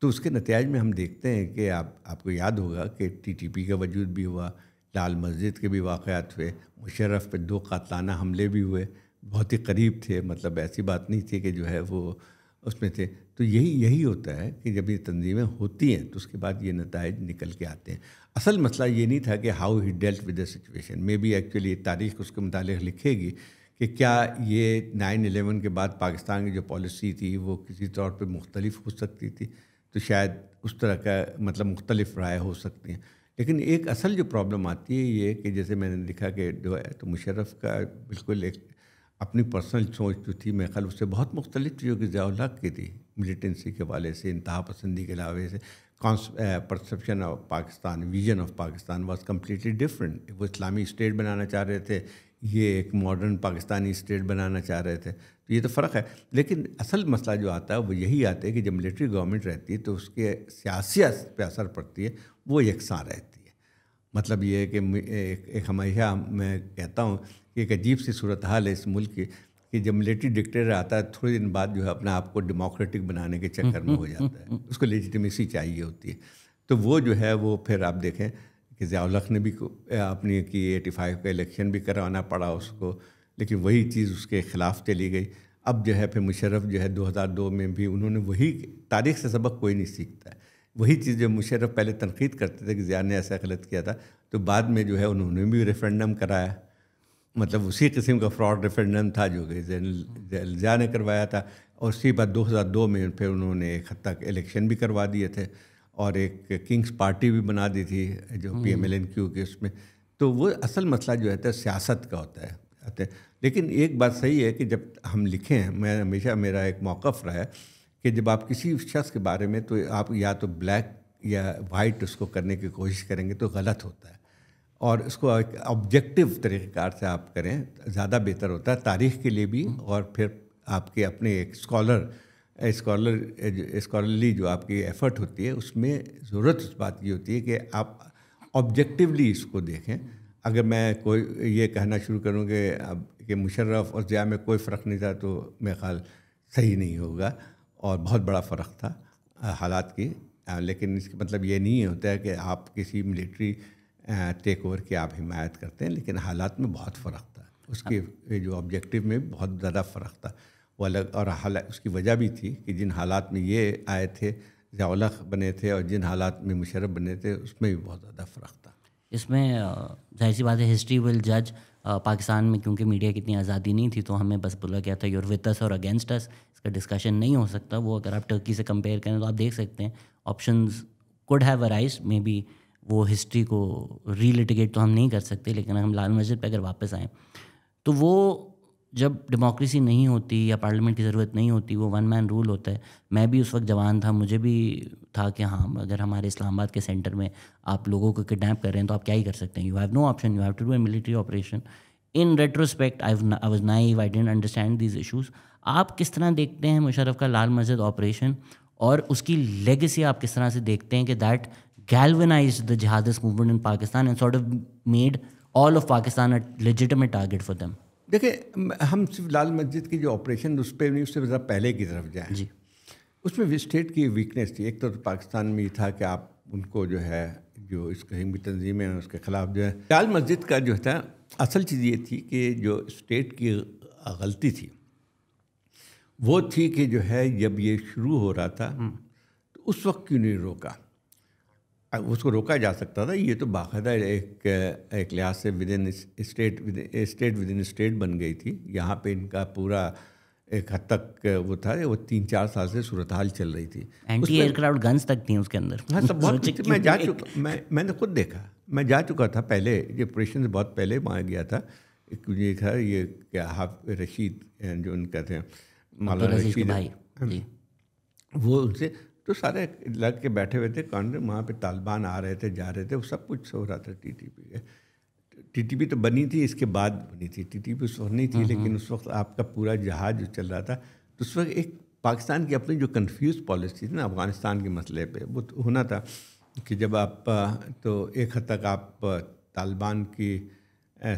तो उसके नतज में हम देखते हैं कि आप आपको याद होगा कि टी टी पी का वजूद भी हुआ लाल मस्जिद के भी वाक़ात हुए मुशर्रफ पे दो कातलाना हमले भी हुए बहुत ही करीब थे मतलब ऐसी बात नहीं थी कि जो है वो उसमें थे तो यही यही होता है कि जब ये तंजीमें होती हैं तो उसके बाद ये नतज निकल के आते हैं असल मसला ये नहीं था कि how he dealt with the situation maybe actually तारीख उसके मुतालिक लिखेगी कि क्या ये नाइन एलेवन के बाद पाकिस्तान की जो पॉलिसी थी वो किसी तौर पर मुख्तलिफ हो सकती थी तो शायद उस तरह का मतलब मुख्तलिफ राय हो सकती हैं लेकिन एक असल जो प्रॉब्लम आती है ये कि जैसे मैंने लिखा कि जो है तो मुशरफ का बिल्कुल एक अपनी पर्सनल सोच जो थी मेरे ख्याल उससे बहुत मुख्तलिफ थी जो कि की थी मिलिटेंसी के हवाले से इंतहा पसंदी के अलावे से perception of Pakistan vision of Pakistan was completely different वो इस्लामी स्टेट बनाना चाह रहे थे ये एक मॉडर्न पाकिस्तानी स्टेट बनाना चाह रहे थे तो ये तो फ़र्क है लेकिन असल मसला जो आता है वो यही आता है कि जब मिलिट्री गवर्नमेंट रहती है तो उसके सियासी पे असर पड़ती है वो यकसां रहती है मतलब ये है कि एक, एक हमेशा मैं कहता हूँ कि एक अजीब सी सूरत हाल है इस मुल्क की कि जब मिलिट्री डिक्टेटर आता है थोड़े दिन बाद जो है अपने आप को डेमोक्रेटिक बनाने के हम्म, चक्कर में हो हम्म, जाता है हम्म, उसको लेजिटमेसी चाहिए होती है तो वो जो है वो फिर आप देखें कि जयालक ने भी अपनी की एटी फाइव का इलेक्शन भी करवाना पड़ा उसको लेकिन वही चीज़ उसके ख़िलाफ़ चली गई अब जो है फिर मुशर्रफ जो है 2002 में भी उन्होंने वही तारीख से सबक कोई नहीं सीखता है वही चीज़ जो मुशरफ पहले तनकीद करते थे कि जिया ने ऐसा गलत किया था तो बाद में जो है उन्होंने भी रेफरेंडम कराया मतलब उसी किस्म का फ्रॉड रेफरेंडम था जो कि जलजा ने करवाया था और उसके बाद 2002 में फिर उन्होंने एक हद तक इलेक्शन भी करवा दिए थे और एक किंग्स पार्टी भी बना दी थी जो हम्म। P M L N Q के उसमें तो वो असल मसला जो है तो सियासत का होता है लेकिन एक बात सही है कि जब हम लिखें मैं हमेशा मेरा एक मौक़ रहा है कि जब आप किसी शख्स के बारे में तो आप या तो ब्लैक या वाइट उसको करने की कोशिश करेंगे तो गलत होता है और इसको ऑब्जेक्टिव तरीक़ेकार से आप करें ज़्यादा बेहतर होता है तारीख के लिए भी हम्म। और फिर आपके अपने एक स्कॉलर स्कॉलर स्कॉलरली जो आपकी एफर्ट होती है उसमें ज़रूरत उस बात की होती है कि आप ऑब्जेक्टिवली इसको देखें अगर मैं कोई ये कहना शुरू करूँ कि अब कि मुशर्रफ और ज़िया में कोई फ़र्क नहीं था तो मेरा ख्याल सही नहीं होगा और बहुत बड़ा फ़र्क था हालात की लेकिन इसका मतलब ये नहीं होता है कि आप किसी मिलिट्री टेक ओवर की आप हिमायत करते हैं लेकिन हालात में बहुत फ़र्क था उसके हाँ। जो ऑब्जेक्टिव में बहुत ज़्यादा फ़र्क था वो अलग और हाला उसकी वजह भी थी कि जिन हालात में ये आए थे जयालख बने थे और जिन हालात में मुशरफ बने थे उसमें भी बहुत ज़्यादा फ़र्क था इसमें जाहिर सी बात है हिस्ट्री विल जज पाकिस्तान में क्योंकि मीडिया की इतनी आज़ादी नहीं थी तो हमें बस बोला गया था यूर विथ अस और अगेंस्ट अस इसका डिस्कशन नहीं हो सकता वो अगर आप टर्की से कंपेयर करें तो आप देख सकते हैं option could have arise maybe वो हिस्ट्री को रीलिटिगेट तो हम नहीं कर सकते लेकिन हम लाल मस्जिद पर अगर वापस आएँ तो वो जब डेमोक्रेसी नहीं होती या पार्लियामेंट की ज़रूरत नहीं होती वो वन मैन रूल होता है मैं भी उस वक्त जवान था मुझे भी था कि हाँ अगर हमारे इस्लामाबाद के सेंटर में आप लोगों को किडनैप कर रहे हैं तो आप क्या ही कर सकते हैं you have no option you have to do a military operation in retrospect I I was naive I didn't understand these issues आप किस तरह देखते हैं मुशरफ का लाल मस्जिद ऑपरेशन और उसकी लेगेसी आप किस तरह से देखते हैं कि that galvanized the jihadist movement in Pakistan and sort of made all of Pakistan a legitimate target for them. देखिए हम सिर्फ लाल मस्जिद की जो ऑपरेशन उस पर नहीं उससे ज़रा पहले की तरफ जाएं जी उसमें स्टेट की वीकनेस थी एक तो, तो पाकिस्तान में ये था कि आप उनको जो है जो इस कहीं भी तंजीमें हैं उसके ख़िलाफ़ जो है लाल मस्जिद का जो था असल चीज़ ये थी कि जो स्टेट की गलती थी वो थी कि जो है जब ये शुरू हो रहा था हम्म। तो उस वक्त क्यों नहीं रोका उसको रोका जा सकता था ये तो बाकायदा एक एक लिहाज से within state state within state बन गई थी यहाँ पे इनका पूरा एक हद तक वो था वो तीन चार साल से सूरत हाल चल रही थी एंटी एयरक्राफ्ट गन्स तक थी उसके अंदर हाँ सब बहुत *laughs* मैं जा चुका मैं मैंने खुद देखा मैं जा चुका था पहले ये ऑपरेशन से बहुत पहले वहाँ गया था एक ये था ये क्या हाफ रशीद जो उनका थे माला रशीद भाई हाँ। वो उनसे तो सारे लग के बैठे हुए थे कांड वहाँ पे तालिबान आ रहे थे जा रहे थे वो सब कुछ हो रहा था T T P T T P तो बनी थी इसके बाद बनी थी पी उस वक्त नहीं थी हम्म, लेकिन हम्म। उस वक्त आपका पूरा जहाज जो चल रहा था तो उस वक्त एक पाकिस्तान की अपनी जो कन्फ्यूज़ पॉलिसी थी ना अफ़गानिस्तान के मसले पर वो तो होना था कि जब आप तो एक हद तक आप तालिबान की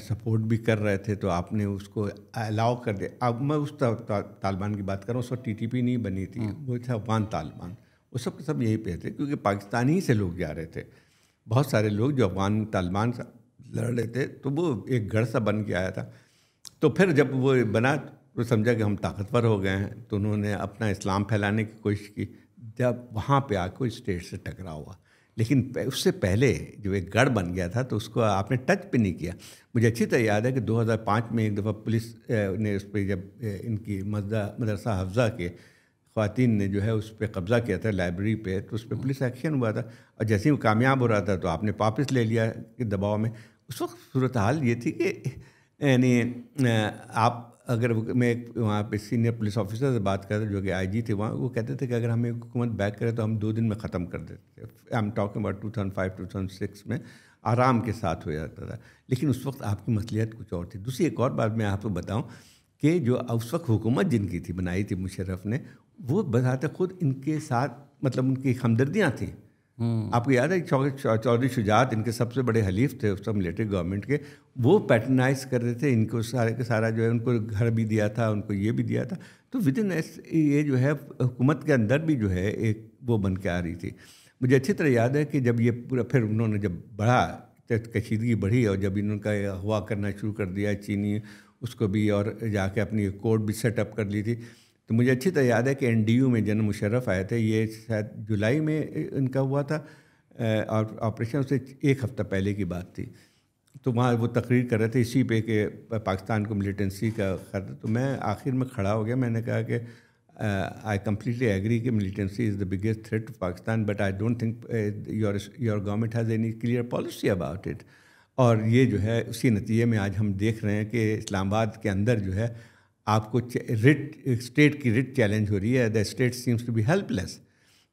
सपोर्ट भी कर रहे थे तो आपने उसको अलाउ कर दिया अब मैं उस तालिबान की बात कर रहा हूँ उस वक्त टी टी पी नहीं बनी थी हम्म। वो था अफ़गान तालिबान वो सब के सब यहीं पे थे क्योंकि पाकिस्तान ही से लोग जा रहे थे बहुत सारे लोग जो अफगान तालिबान से लड़ रहे थे तो वो एक गढ़ सा बन के आया था तो फिर जब वो बना तो समझा कि हम ताकतवर हो गए हैं तो उन्होंने अपना इस्लाम फैलाने की कोशिश की जब वहाँ पे आकर स्टेट से टकरा हुआ लेकिन उससे पहले जो एक गढ़ बन गया था तो उसको आपने टच भी नहीं किया मुझे अच्छी तरह याद है कि 2005 में एक दफ़ा पुलिस ने उस पर जब इनकी मदरसा हफ्जा के खातिन ने जो है उस पर कब्ज़ा किया था लाइब्रेरी पे तो उस पर पुलिस एक्शन हुआ था और जैसे ही वो कामयाब हो रहा था तो आपने वापस ले लिया कि दबाव में उस वक्त सूरत हाल ये थी कि यानी आप अगर मैं एक वहाँ पे सीनियर पुलिस ऑफिसर से बात करता जो कि आईजी थे वहाँ वो कहते थे कि अगर हमें हुकूमत बैक करे तो हम दो दिन में ख़त्म कर देते थे I am talking about two thousand five two thousand six में आराम के साथ हो जाता था लेकिन उस वक्त आपकी मसलियत कुछ और थी दूसरी एक और बात मैं आपको बताऊँ कि जो उस वक्त हुकूमत जिनकी थी बनाई थी मुशरफ ने वो बजाते खुद इनके साथ मतलब उनकी हमदर्दियाँ थी हम्म। आपको याद है चौधरी शुजात इनके सबसे बड़े हलीफ थे उस समय लेटेस्ट गवर्नमेंट के वो पैटर्नाइज कर रहे थे इनको सारे का सारा जो है उनको घर भी दिया था उनको ये भी दिया था तो विद इन ये जो है हुकूमत के अंदर भी जो है एक वो बन के आ रही थी मुझे अच्छी तरह याद है कि जब ये पूरा फिर उन्होंने जब बढ़ा कशीदगी बढ़ी और जब इनका हुआ करना शुरू कर दिया चीनी उसको भी और जाके अपनी कोर्ट भी सेटअप कर ली थी तो मुझे अच्छी तरह याद है कि एन में जन्म मुशर्रफ आए थे ये शायद जुलाई में इनका हुआ था ऑपरेशन उससे एक हफ़्ता पहले की बात थी तो वहाँ वो तकरीर कर रहे थे इसी पे कि पाकिस्तान को मिलिटेंसी का खर तो मैं आखिर में खड़ा हो गया मैंने कहा कि आई कम्प्लीटली एग्री कि militancy is the biggest threat to Pakistan but I don't think your your government has any clear policy about it और ये जो है उसी नतीजे में आज हम देख रहे हैं कि इस्लामाबाद के अंदर जो है आपको रिट स्टेट की रिट चैलेंज हो रही है the state seems to be helpless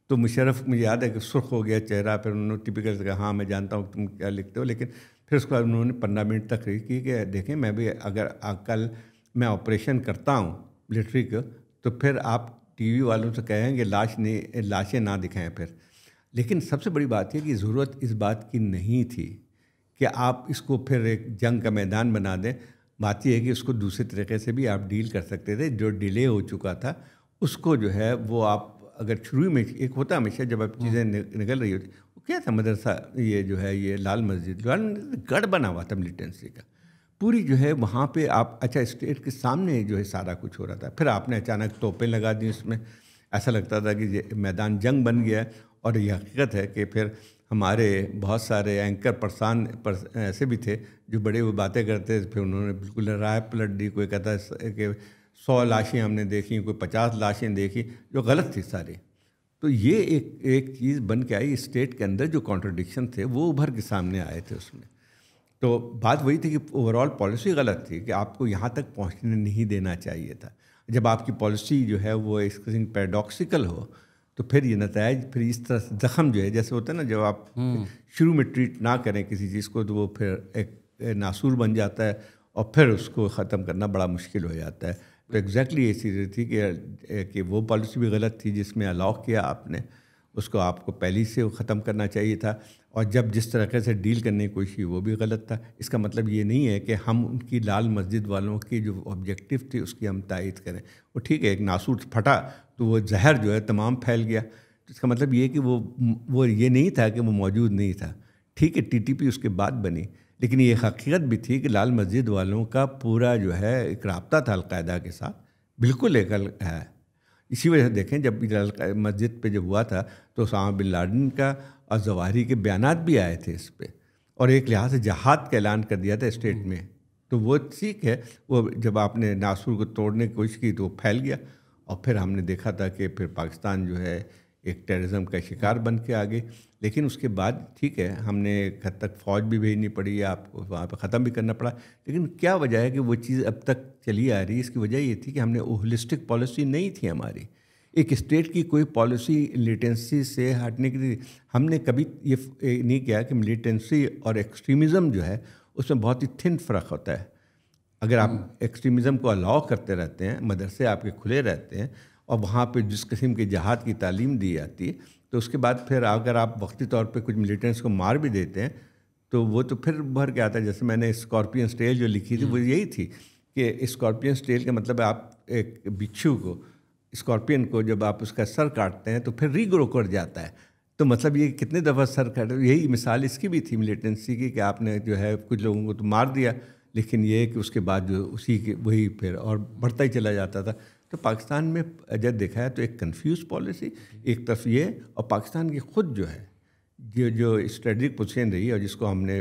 तो मुशरफ मुझे याद है कि सुर्ख हो गया चेहरा फिर उन्होंने टिपिकल से कहा हाँ मैं जानता हूँ तुम क्या लिखते हो लेकिन फिर उसके बाद उन्होंने पंद्रह मिनट तक की कि देखें मैं भी अगर कल मैं ऑपरेशन करता हूँ लिटरी को तो फिर आप टीवी वालों से कहेंगे लाश ने लाशें ना दिखाएं फिर लेकिन सबसे बड़ी बात यह कि ज़रूरत इस बात की नहीं थी कि आप इसको फिर एक जंग का मैदान बना दें बात यह है कि उसको दूसरे तरीके से भी आप डील कर सकते थे जो डिले हो चुका था उसको जो है वो आप अगर शुरू में एक होता हमेशा जब आप चीज़ें हाँ। निकल रही होती वो क्या था मदरसा ये जो है ये लाल मस्जिद लाल मस्जिद गढ़ बना हुआ था मिलिटेंसी का पूरी जो है वहाँ पे आप अच्छा स्टेट के सामने जो है सारा कुछ हो रहा था फिर आपने अचानक तोपें लगा दी उसमें ऐसा लगता था कि मैदान जंग बन गया और ये हकीकत है कि फिर हमारे बहुत सारे एंकर प्रसान पर, ऐसे भी थे जो बड़े वो बातें करते फिर उन्होंने बिल्कुल राय पलट दी कोई कहता है कि सौ लाशें हमने देखी कोई पचास लाशें देखी जो गलत थी सारी तो ये एक एक चीज़ बन के आई स्टेट के अंदर जो कॉन्ट्रडिक्शन थे वो उभर के सामने आए थे उसमें तो बात वही थी कि ओवरऑल पॉलिसी गलत थी कि आपको यहाँ तक पहुँचने नहीं देना चाहिए था जब आपकी पॉलिसी जो है वो इस पैराडॉक्सिकल हो तो फिर ये नतज फिर इस तरह से ज़ख़म जो है जैसे होता है ना जब आप हम्म। शुरू में ट्रीट ना करें किसी चीज़ को तो वो फिर एक नासूर बन जाता है और फिर उसको ख़त्म करना बड़ा मुश्किल हो जाता है तो एग्जैक्टली ये चीज़ थी कि कि वो पॉलिसी भी गलत थी जिसमें अलाउ किया आपने उसको आपको पहले से ख़त्म करना चाहिए था और जब जिस तरीके से डील करने की कोशिश की वो भी गलत था इसका मतलब ये नहीं है कि हम उनकी लाल मस्जिद वालों की जो ऑब्जेक्टिव थी उसकी हम तायद करें वो ठीक है एक नासूर फटा तो वो जहर जो है तमाम फैल गया तो इसका मतलब ये कि वो वो ये नहीं था कि वो मौजूद नहीं था ठीक है टी उसके बाद बनी लेकिन ये हकीकत भी थी कि लाल मस्जिद वालों का पूरा जो है एक रबता था अलकायदा के साथ बिल्कुल एक है इसी वजह से देखें जब मस्जिद पे जब हुआ था तो सामा बिन लाडन का और जवाहरी के बयान भी आए थे इस पर और एक लिहाज से जहाद का ऐलान कर दिया था स्टेट हम्म। में तो वो ठीक है वो जब आपने नासुर को तोड़ने की कोशिश की तो वो फैल गया और फिर हमने देखा था कि फिर पाकिस्तान जो है एक टेररिज्म का शिकार बन के आ गए लेकिन उसके बाद ठीक है हमने हद तक फौज भी भेजनी पड़ी या आपको वहाँ पर ख़त्म भी करना पड़ा लेकिन क्या वजह है कि वो चीज़ अब तक चली आ रही है इसकी वजह ये थी कि हमने होलिस्टिक पॉलिसी नहीं थी हमारी एक स्टेट की कोई पॉलिसी लिटेंसी से हटने के लिए हमने कभी ये नहीं किया कि मिलिटेंसी और एक्सट्रीमिज़म जो है उसमें बहुत ही थिन फ़र्क होता है अगर आप एक्सट्रीमिज़म हम्म। को अलाउ करते रहते हैं मदरसे आपके खुले रहते हैं और वहाँ पे जिस किस्म के जहाद की तालीम दी जाती है तो उसके बाद फिर अगर आप वक्ती तौर पे कुछ मिलिटेंट्स को मार भी देते हैं तो वो तो फिर भर के आता है जैसे मैंने स्कॉर्पियन स्टेल जो लिखी थी वो हम्म। यही थी कि स्कॉर्पियन स्टेल का मतलब आप एक बिच्छू को स्कॉर्पियन को जब आप उसका सर काटते हैं तो फिर रीग्रो कर जाता है तो मतलब ये कितने दफ़ा सर काट यही मिसाल इसकी भी थी मिलिटेंसी की कि आपने जो है कुछ लोगों को तो मार दिया लेकिन ये कि उसके बाद जो उसी के वही फिर और बढ़ता ही चला जाता था तो पाकिस्तान में अगर देखा है तो एक कन्फ्यूज पॉलिसी एक तरफ ये और पाकिस्तान की खुद जो है जो जो स्ट्रेटजिक पोजिशन रही और जिसको हमने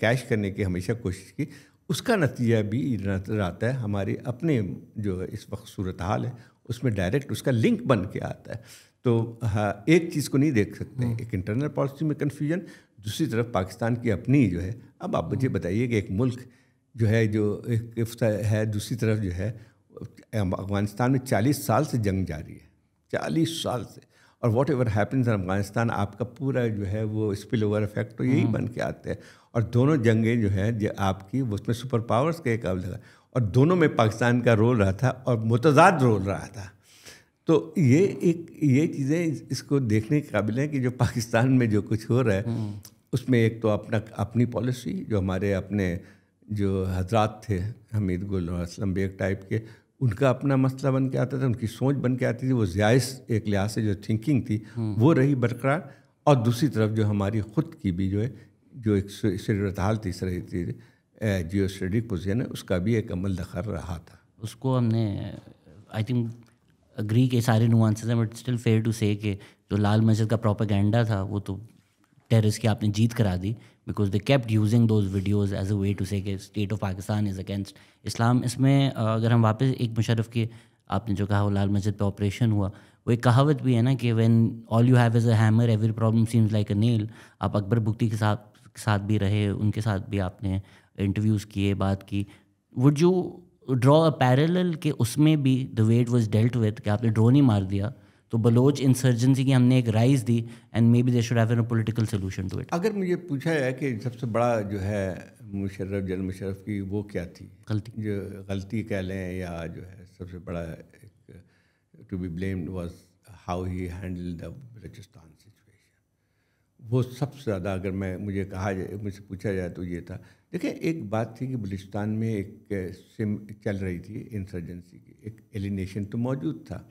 कैश करने की हमेशा कोशिश की उसका नतीजा भी नजर आता है हमारी अपने जो इस वक्त सूरत हाल है उसमें डायरेक्ट उसका लिंक बन के आता है तो हाँ एक चीज़ को नहीं देख सकते हम्म। एक इंटरनल पॉलिसी में कन्फ्यूजन दूसरी तरफ पाकिस्तान की अपनी जो है अब आप मुझे हम्म। बताइए कि एक मुल्क जो है जो एक है दूसरी तरफ जो है अफगानिस्तान में 40 साल से जंग जारी है 40 साल से और whatever happens in Afghanistan आपका पूरा जो है वो स्पिल ओवर इफेक्ट तो यही हम्म। बन के आते हैं और दोनों जंगें जो हैं जो आपकी उसमें सुपर पावर्स के एक अलग और दोनों में पाकिस्तान का रोल रहा था और मुतजाद रोल रहा था तो ये एक ये चीज़ें इसको देखने के काबिल है कि जो पाकिस्तान में जो कुछ हो रहा है हम्म। उसमें एक तो अपना अपनी पॉलिसी जो हमारे अपने जो हजरात थे हमीद गुल और असलम बेग टाइप के उनका अपना मसला बन के आता था उनकी सोच बन के आती थी वो ज्यास एक लिहाज से जो थिंकिंग थी हम्म। वो रही बरकरार और दूसरी तरफ जो हमारी ख़ुद की भी जो है जो एक सूरत हाल तीस रही थी जियो स्टडी पोजिशन है उसका भी एक अमल दखर रहा था उसको हमने आई थिंक अग्री के सारे नुआंसेस हैं बट स्टिल फेयर टू से जो लाल मस्जिद का प्रोपागेंडा था वो तो टेरिस की आपने जीत करा दी because they kept using those videos as a way to say state of Pakistan is against Islam इसमें अगर हम वापस एक मुशरफ के आपने जो कहा वो लाल मस्जिद पे ऑपरेशन हुआ वो एक कहावत भी है ना कि when all you have is a hammer every problem seems like a nail आप अकबर बुक्ती के साथ के साथ भी रहे उनके साथ भी आपने इंटरव्यूज़ किए बात की would you draw a parallel के उसमें भी the way it was dealt with कि आपने ड्रोन नहीं मार दिया तो बलोच इंसर्जेंसी की हमने एक राइज दी and maybe they should have an political solution to it अगर मुझे पूछा जाए कि सबसे बड़ा जो है मुशर्रफ जन मुशर्रफ की वो क्या थी गलती जो गलती कह लें या जो है सबसे बड़ा एक to be blame was how he handled the Balochistan situation वो सबसे ज़्यादा अगर मैं मुझे कहा जाए मुझसे पूछा जाए तो ये था देखिए एक बात थी कि बलूचिस्तान में एक सिम चल रही थी इंसर्जेंसी की एक एलिनेशन तो मौजूद था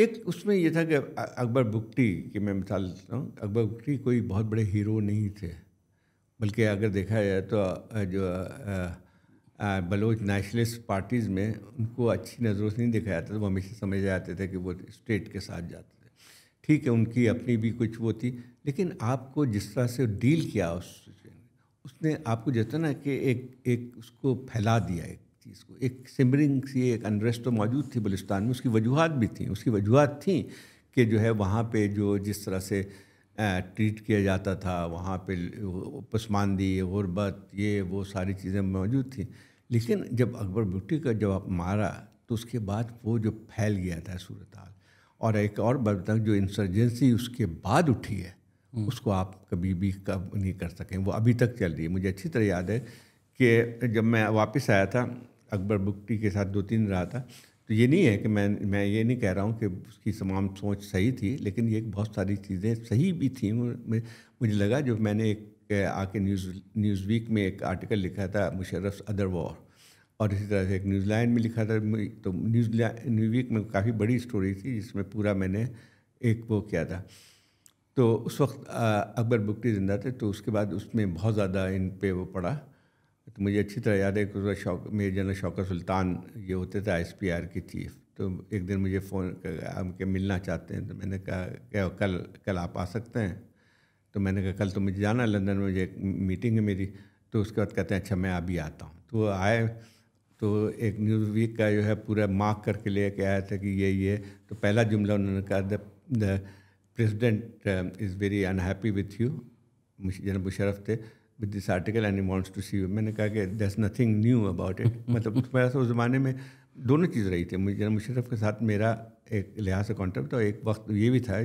एक उसमें यह था कि अकबर बुगटी की मैं मिसाल देता हूँ अकबर बुकटी कोई बहुत बड़े हीरो नहीं थे बल्कि अगर देखा जाए तो जो बलोच नेशनलिस्ट पार्टीज़ में उनको अच्छी नज़रों से नहीं देखा जाता था वो हमेशा समझ जाते थे कि वो स्टेट के साथ जाते थे ठीक है उनकी अपनी भी कुछ वो थी लेकिन आपको जिस तरह से डील किया उस उसने आपको जैसा ना कि एक एक उसको फैला दिया एक चीज़ को एक सिमरिंग सी एक अनरेस्ट तो मौजूद थी बलुस्तान में उसकी वजूहत भी थी उसकी वजूहत थी कि जो है वहाँ पे जो जिस तरह से ट्रीट किया जाता था वहाँ पे पसमानदी गुरबत ये वो सारी चीज़ें मौजूद थी लेकिन जब अकबर बुट्टी का जब मारा तो उसके बाद वो जो फैल गया था सूरत और एक और बात जो इंसर्जेंसी उसके बाद उठी है हम्म। उसको आप कभी भी कब नहीं कर सकें वो अभी तक चल रही है मुझे अच्छी तरह याद है कि जब मैं वापस आया था अकबर बुक्टी के साथ दो तीन रहा था तो ये नहीं है कि मैं मैं ये नहीं कह रहा हूँ कि उसकी तमाम सोच सही थी लेकिन ये बहुत सारी चीज़ें सही भी थी मुझे लगा जो मैंने एक आके न्यूज़ न्यूज़ वीक में एक आर्टिकल लिखा था मुशर्रफ अदर वॉर और इसी तरह से एक न्यूजीलैंड में लिखा था तो न्यूजीलैंड न्यूज वीक में काफ़ी बड़ी स्टोरी थी जिसमें पूरा मैंने एक वो किया था तो उस वक्त अकबर बुकटी जिंदा थे तो उसके बाद उसमें बहुत ज़्यादा इन पे वो पड़ा तो मुझे अच्छी तरह याद है कि उस वक्त शौक मेरे जनरल शौकत सुल्तान ये होते थे आर के चीफ तो एक दिन मुझे फ़ोन के मिलना चाहते हैं तो मैंने कहा क्या कल कल आप आ सकते हैं तो मैंने कहा कल तो मुझे जाना लंदन में मुझे एक मीटिंग है मेरी तो उसके बाद कहते हैं अच्छा मैं अभी आता हूँ तो आए तो एक न्यूज़ वीक का जो है पूरा मार्क करके लेके आया था कि ये ये तो पहला जुमला उन्होंने कहा the president is very unhappy with you general Musharraf थे with this article and wants to see you मैंने कहा कि दस नथिंग न्यू अबाउट इट मतलब थोड़ा सा तो उस ज़माने में दोनों चीज़ रही थी मुझे मुशरफ के साथ मेरा एक लिहाज से कॉन्टेक्ट और एक वक्त ये भी था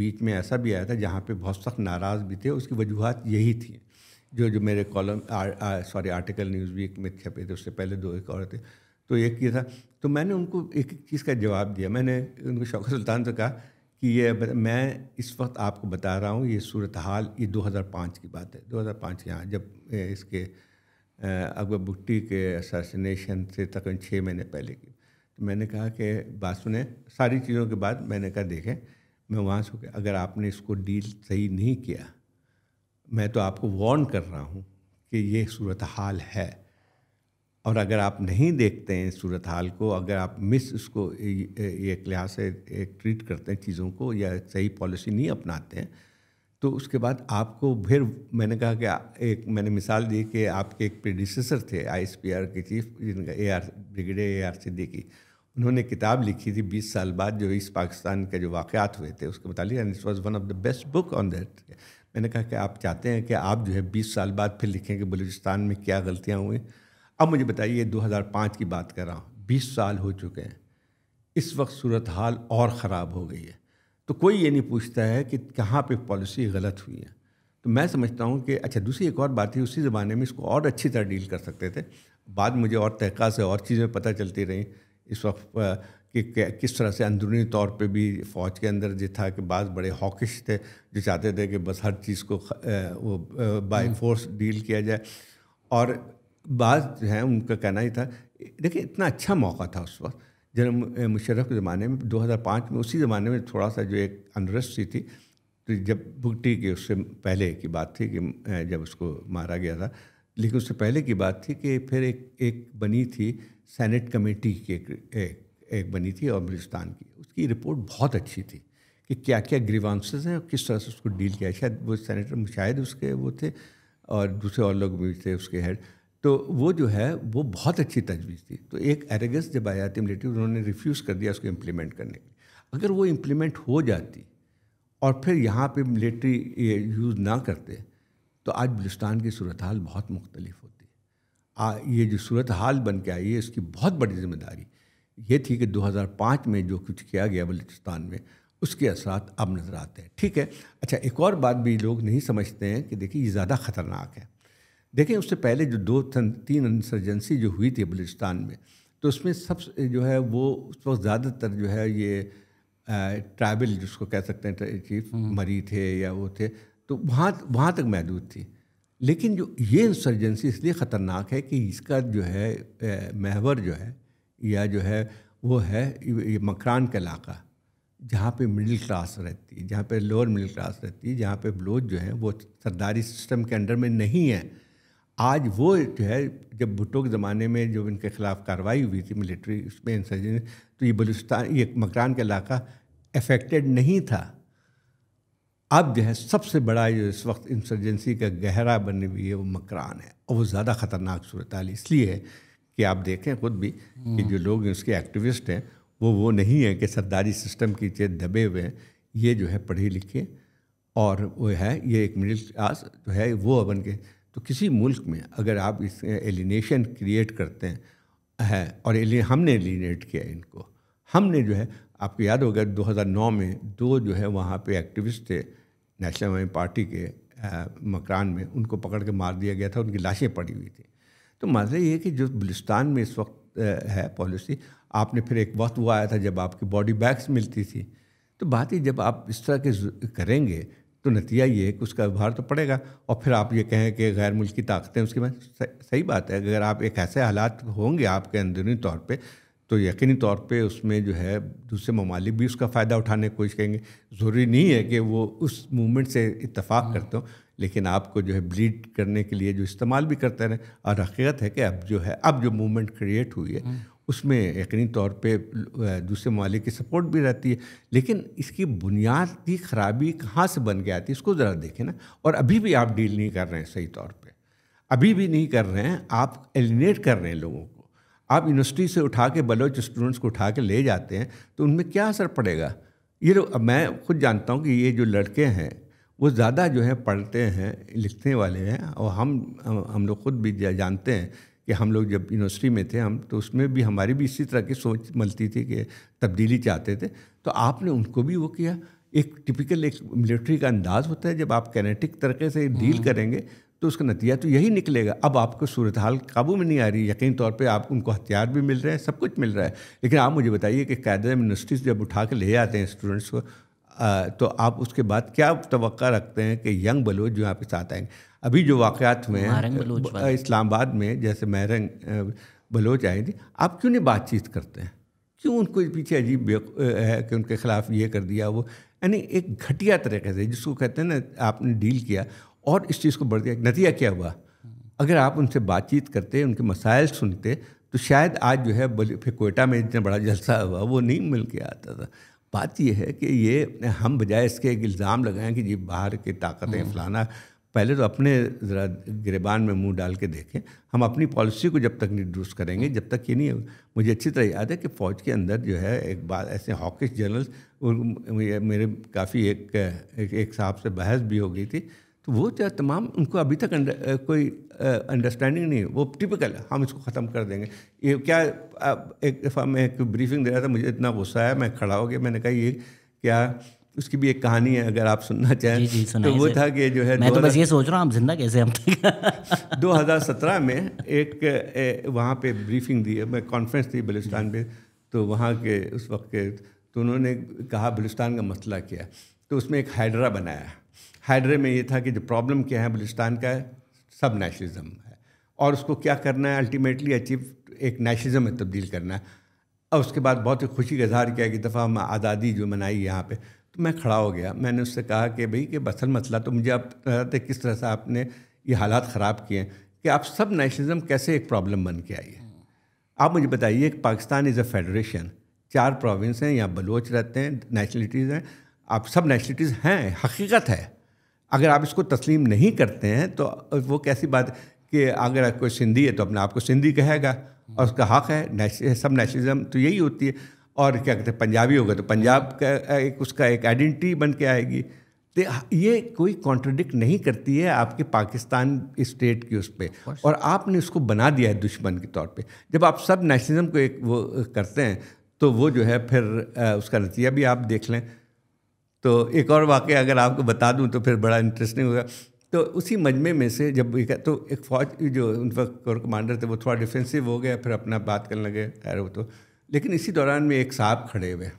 बीच में ऐसा भी आया था जहाँ पे बहुत सख्त नाराज़ भी थे उसकी वजूहत यही थी जो जो मेरे column sorry article Newsweek में छपे थे उससे पहले दो एक और थे तो एक ये था तो मैंने उनको एक एक चीज़ का जवाब दिया मैंने उनको शौक सुल्तान से कहा कि ये मैं इस वक्त आपको बता रहा हूँ ये सूरत हाल ये 2005 की बात है 2005 के यहाँ जब इसके अकबर भुट्टी के असासिनेशन से तकरीबन छः महीने पहले की तो मैंने कहा कि बात सुने सारी चीज़ों के बाद मैंने कहा देखें मैं वहाँ से अगर आपने इसको डील सही नहीं किया मैं तो आपको वार्न कर रहा हूँ कि ये सूरत हाल है और अगर आप नहीं देखते हैं सूरत हाल को अगर आप मिस उसको एक लिहाज से एक ट्रीट करते हैं चीज़ों को या सही पॉलिसी नहीं अपनाते हैं तो उसके बाद आपको फिर मैंने कहा कि एक मैंने मिसाल दी कि आपके एक प्रोड्यूसर थे आईएसपीआर के चीफ जिनका A R brigadier A R Siddiqui उन्होंने किताब लिखी थी बीस साल बाद जो इस पाकिस्तान के जो वाक़ात हुए थे उसके मुतालिक and it was one of the best book on that मैंने कहा कि आप चाहते हैं कि आप जो है बीस साल बाद फिर लिखें कि बलूचिस्तान में क्या गलतियाँ हुई अब मुझे बताइए 2005 की बात कर रहा हूँ बीस साल हो चुके हैं इस वक्त सूरत हाल और ख़राब हो गई है तो कोई ये नहीं पूछता है कि कहाँ पे पॉलिसी गलत हुई है तो मैं समझता हूँ कि अच्छा दूसरी एक और बात है उसी ज़माने में इसको और अच्छी तरह डील कर सकते थे बाद मुझे और तहका से और चीज़ें पता चलती रहीं इस वक्त कि किस तरह से अंदरूनी तौर पे भी फ़ौज के अंदर जो था कि बाद बड़े हॉकिश थे जो चाहते थे कि बस हर चीज़ को वो बाई फोर्स डील किया जाए और बाज हैं उनका कहना ही था देखिए इतना अच्छा मौका था उस वक्त जन मुशर्रफ के ज़माने में 2005 में उसी ज़माने में थोड़ा सा जो एक अनरस सी थी तो जब भुगटी के उससे पहले की बात थी कि जब उसको मारा गया था लेकिन उससे पहले की बात थी कि फिर एक एक बनी थी सेनेट कमेटी की एक, एक, एक बनी थी और बलिस्तान की उसकी रिपोर्ट बहुत अच्छी थी कि क्या क्या ग्रीवांसेस हैं और किस तरह से उसको डील किया शायद वो सेनेटर मुशाहिद उसके वो थे और दूसरे और लोग भी थे उसके हेड तो वो जो है वो बहुत अच्छी तजवीज़ थी तो एक एरेगस जब आया थी मिलिट्री उन्होंने रिफ्यूज़ कर दिया उसको इम्प्लीमेंट करने के लिए अगर वो इम्प्लीमेंट हो जाती और फिर यहाँ पे मिलिट्री यूज़ ना करते तो आज बलुस्तान की सूरत हाल बहुत मुख्तलिफ होती आ ये जो सूरत हाल बन के आई है इसकी बहुत बड़ी जिम्मेदारी ये थी कि 2005 में जो कुछ किया गया बलूचिस्तान में उसके असरा अब नज़र आते हैं ठीक है अच्छा एक और बात भी लोग नहीं समझते हैं कि देखिए ये ज़्यादा ख़तरनाक है देखें उससे पहले जो दो तीन इंसर्जेंसी जो हुई थी बलूचिस्तान में तो उसमें सब जो है वो उस वक्त ज़्यादातर जो है ये ट्राइबल जिसको कह सकते हैं चीफ हम्म। मरी थे या वो थे तो वहाँ वहाँ तक महदूद थी लेकिन जो ये इंसर्जेंसी इसलिए ख़तरनाक है कि इसका जो है महवर जो है या जो है वो है ये मकरान का इलाका जहाँ पे मिडिल क्लास रहती है जहाँ पे लोअर मिडिल क्लास रहती है जहाँ पे बलोच जो है वो सरदारी सिस्टम के अंडर में नहीं है आज वो जो है जब भुट्टो के ज़माने में जब इनके ख़िलाफ़ कार्रवाई हुई थी मिलिट्री उसमें इंसर्जेंसी तो ये बलुस्तान ये मकरान का इलाका अफेक्टेड नहीं था अब जो है सबसे बड़ा जो इस वक्त इंसर्जेंसी का गहरा बनी हुई है वो मकरान है और वो ज़्यादा ख़तरनाक सूरत हाल इसलिए है कि आप देखें खुद भी कि जो लोग उसके एक्टिविस्ट हैं वो वो नहीं है कि सरदारी सिस्टम की चेत दबे हुए हैं ये जो है पढ़े लिखे और वो है ये एक मिडिल क्लास जो है वो बन के तो किसी मुल्क में अगर आप इस एलिनेशन क्रिएट करते हैं है और एलिन, हमने एलिनेट किया इनको हमने जो है आपको याद होगा 2009 में दो जो है वहाँ पे एक्टिविस्ट थे नेशनल वाइम पार्टी के मकरान में उनको पकड़ के मार दिया गया था उनकी लाशें पड़ी हुई थी तो मसला मतलब ये है कि जो बलुस्तान में इस वक्त है पॉलिसी आपने फिर एक वक्त वो आया था जब आपकी बॉडी बैग्स मिलती थी तो बात ही जब आप इस तरह के करेंगे तो नतीजा ये है कि उसका व्यवहार तो पड़ेगा और फिर आप ये कहें कि गैर मुल्की ताकतें उसके बाद सही बात है अगर आप एक ऐसे हालात होंगे आपके अंदरूनी तौर पर तो यकीनी तौर पे उसमें जो है दूसरे ममालिक भी उसका फ़ायदा उठाने की कोशिश करेंगे ज़रूरी नहीं है कि वो उस मूवमेंट से इतफाक़ हाँ। करते हो लेकिन आपको जो है ब्लीड करने के लिए जो इस्तेमाल भी करते रहे और हकीकत है कि अब जो है अब जो मूवमेंट क्रिएट हुई है हाँ। उसमें यकीनी तौर पे दूसरे ममालिक की सपोर्ट भी रहती है लेकिन इसकी बुनियाद की खराबी कहाँ से बन के आती है इसको ज़रा देखें ना और अभी भी आप डील नहीं कर रहे हैं सही तौर पर अभी भी नहीं कर रहे हैं आप एलिनेट कर रहे हैं लोगों को आप यूनिवर्सिटी से उठा के बलोच स्टूडेंट्स को उठा के ले जाते हैं तो उनमें क्या असर पड़ेगा ये मैं खुद जानता हूँ कि ये जो लड़के हैं वो ज़्यादा जो है पढ़ते हैं लिखने वाले हैं और हम हम लोग खुद भी जानते हैं कि हम लोग जब यूनिवर्सिटी में थे हम तो उसमें भी हमारी भी इसी तरह की सोच मिलती थी कि तब्दीली चाहते थे तो आपने उनको भी वो किया एक टिपिकल एक मिलिट्री का अंदाज होता है जब आप कैनेटिक तरीके से डील हम्म। करेंगे तो उसका नतीजा तो यही निकलेगा अब आपको सूरत हाल काबू में नहीं आ रही यकीन तौर पे आप उनको हथियार भी मिल रहे हैं सब कुछ मिल रहा है लेकिन आप मुझे बताइए कि कैद यूनिवर्सिटी जब उठा के ले आते हैं स्टूडेंट्स को तो आप उसके बाद क्या तो रखते हैं कि यंग बलोच जो आपके साथ आएंगे अभी जो हुए हैं इस्लामाबाद में जैसे महरंग बलोच आए थे आप क्यों नहीं बातचीत करते हैं क्यों उनको पीछे अजीब है कि उनके ख़िलाफ़ ये कर दिया वो यानी एक घटिया तरीके से जिसको कहते हैं ना आपने डील किया और इस चीज़ को बढ़ दिया नतीजा क्या हुआ अगर आप उनसे बातचीत करते उनके मसाइल सुनते तो शायद आज जो है फिर कोयटा में इतना बड़ा जलसा हुआ वो नहीं मिल के आता था बात यह है कि ये हम बजाय इसके एक इल्ज़ाम लगाएं कि जी बाहर की ताकतें हम्म। फलाना पहले तो अपने ज़रा गिरबान में मुंह डाल के देखें हम अपनी पॉलिसी को जब तक नहीं दुरुस्त करेंगे जब तक ये नहीं मुझे अच्छी तरह याद है कि फ़ौज के अंदर जो है एक बार ऐसे हॉकिश जर्नल्स मेरे काफ़ी एक एक, एक साहब से बहस भी हो गई थी तो वो जो तमाम उनको अभी तक अंडर, कोई अंडरस्टैंडिंग नहीं वो टिपिकल हम इसको ख़त्म कर देंगे ये क्या एक दफ़ा मैं एक ब्रीफिंग दे रहा था मुझे इतना गुस्सा आया मैं खड़ा हो गया मैंने कहा ये क्या उसकी भी एक कहानी है अगर आप सुनना चाहें जी, जी, तो वो था कि जो है मैं तो बस ये सोच रहा हूँ जिंदा कैसे हम 2017 *laughs* में एक ए, वहाँ पे ब्रीफिंग दी है मैं कॉन्फ्रेंस थी बलुस्तान पे तो वहाँ के उस वक्त के तो उन्होंने कहा बलुस्तान का मसला क्या तो उसमें एक हाइड्रा बनाया हाइड्रे में ये था कि जो प्रॉब्लम क्या है बलुस्तान का है सब नेशनलिज्म है और उसको क्या करना है अल्टीमेटली अचीव एक नेशनलिज्म में तब्दील करना है और उसके बाद बहुत ही खुशी का इजहार किया कि दफ़ा हम आज़ादी जो मनाई यहाँ पर तो मैं खड़ा हो गया मैंने उससे कहा कि भाई कि बसल मसला तो मुझे आप बताते किस तरह से आपने ये हालात ख़राब किए हैं कि आप सब नेशनलिज्म कैसे एक प्रॉब्लम बन के आई है हम्म। आप मुझे बताइए कि पाकिस्तान इज़ अ फेडरेशन चार प्रोविंस हैं यहाँ बलोच रहते हैं नेशनलिटीज़ हैं आप सब नेशनलिटीज़ हैं हकीकत है अगर आप इसको तस्लीम नहीं करते हैं तो वो कैसी बात कि अगर कोई सिंधी है तो अपने आप को सिंधी कहेगा और उसका हक़ है सब नेशनलिज़म तो यही होती है और क्या कहते हैं पंजाबी होगा तो पंजाब का एक उसका एक आइडेंटिटी बन के आएगी तो ये कोई कॉन्ट्रोडिक्ट नहीं करती है आपके पाकिस्तान स्टेट की उस पर और आपने उसको बना दिया है दुश्मन के तौर पे जब आप सब नेशनलिज्म को एक वो करते हैं तो वो जो है फिर उसका नतीजा भी आप देख लें तो एक और वाक्य अगर आपको बता दूं तो फिर बड़ा इंटरेस्टिंग होगा तो उसी मजमे में से जब एक तो एक फ़ौज जो उन वक्त कोर कमांडर थे वो थोड़ा डिफेंसिव हो गया फिर अपना बात करने लगे अरे वो तो लेकिन इसी दौरान में एक साहब खड़े हुए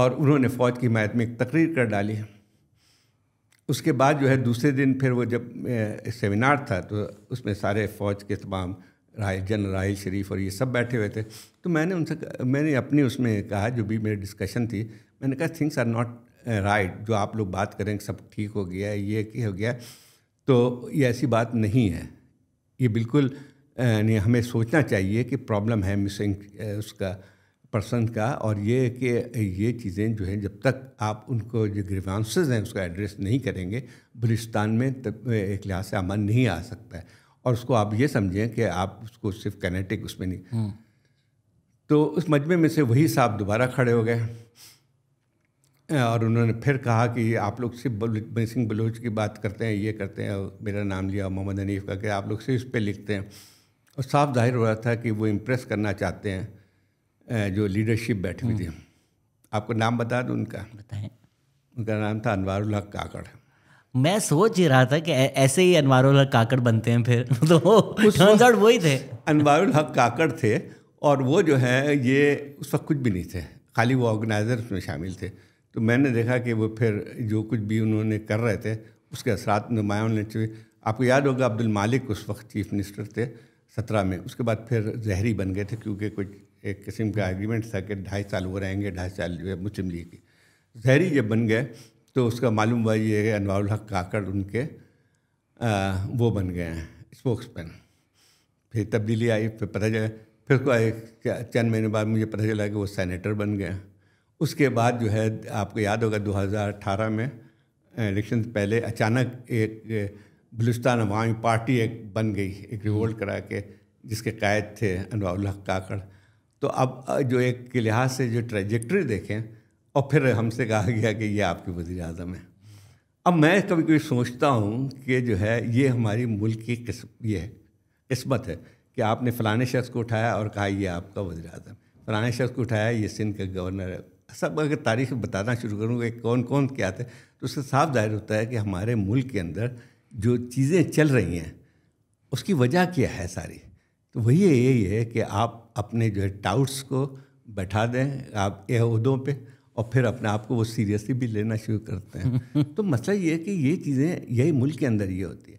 और उन्होंने फ़ौज की हिमायत में एक तकरीर कर डाली उसके बाद जो है दूसरे दिन फिर वो जब सेमिनार था तो उसमें सारे फ़ौज के तमाम राय जन राहल शरीफ और ये सब बैठे हुए थे तो मैंने उनसे मैंने अपनी उसमें कहा जो भी मेरी डिस्कशन थी मैंने कहा थिंग्स आर नॉट राइट जो आप लोग बात करें सब ठीक हो गया ये हो गया तो ये ऐसी बात नहीं है ये बिल्कुल यानी हमें सोचना चाहिए कि प्रॉब्लम है मिसिंग उसका पर्सन का और ये कि ये चीज़ें जो हैं जब तक आप उनको जो ग्रीवांसेज हैं उसका एड्रेस नहीं करेंगे बलिस्तान में तब एक लिहाज से अमन नहीं आ सकता है और उसको आप ये समझें कि आप उसको सिर्फ कैनेटिक उसमें नहीं हम्म। तो उस मजमे में से वही साहब दोबारा खड़े हो गए और उन्होंने फिर कहा कि आप लोग सिर्फ मिसिंग बलोच की बात करते हैं ये करते हैं मेरा नाम लिया मोहम्मद हनीफ का कि आप लोग सिर्फ इस पर लिखते हैं और साफ जाहिर हो रहा था कि वो इम्प्रेस करना चाहते हैं जो लीडरशिप बैठी हुई थी हम्म। आपको नाम बता दूँ उनका बताएं उनका नाम था अनवर काकड़ मैं सोच ही रहा था कि ऐसे ही अनवर काकड़ बनते हैं फिर *laughs* तो वही थे अनवर काकड़ थे और वो जो है ये उस वक्त कुछ भी नहीं थे खाली वो ऑर्गेनाइजर उसमें शामिल थे तो मैंने देखा कि वो फिर जो कुछ भी उन्होंने कर रहे थे उसके असरात नुमाया होने आपको याद होगा अब्दुल मालिक उस वक्त चीफ मिनिस्टर थे सत्रह में उसके बाद फिर जहरी बन गए थे क्योंकि कुछ एक किस्म का एग्रीमेंट था कि ढाई साल वो रहेंगे ढाई साल जो है मुस्लिम लीग की जहरी जब बन गए तो उसका मालूम हुआ ये है अनवारुल हक काकड़ उनके आ, वो बन गए हैं स्पोक्समैन फिर तब्दीली आई फिर पता चला फिर उसको एक चंद महीने बाद मुझे पता चला कि वो सैनिटर बन गए उसके बाद जो है आपको याद होगा 2018 में इलेक्शन पहले अचानक एक बलुस्तान अवामी पार्टी एक बन गई एक रिवोल्ट करा के जिसके कायद थे अनवाउल काकड़ तो अब जो एक के लिहाज से जो ट्रेजेक्ट्री देखें और फिर हमसे कहा गया कि ये आपके वजी अजम है अब मैं कभी कभी सोचता हूँ कि जो है ये हमारी मुल्क की किस्म ये है किस्मत है कि आपने फ़लाने शख्स को उठाया और कहा यह आपका वजी अजम फ़लाने शख्स को उठाया ये सिंध का गवर्नर है सब अगर तारीख बताना शुरू करूँगा कौन कौन क्या थे तो उससे साफ जाहिर होता है कि हमारे मुल्क के अंदर जो चीज़ें चल रही हैं उसकी वजह क्या है सारी तो वही है यही है कि आप अपने जो है टाउट्स को बैठा दें आप एहदों पे और फिर अपने आप को वो सीरियसली भी लेना शुरू करते हैं *laughs* तो मसला ये है कि ये चीज़ें यही मुल्क के अंदर ये होती है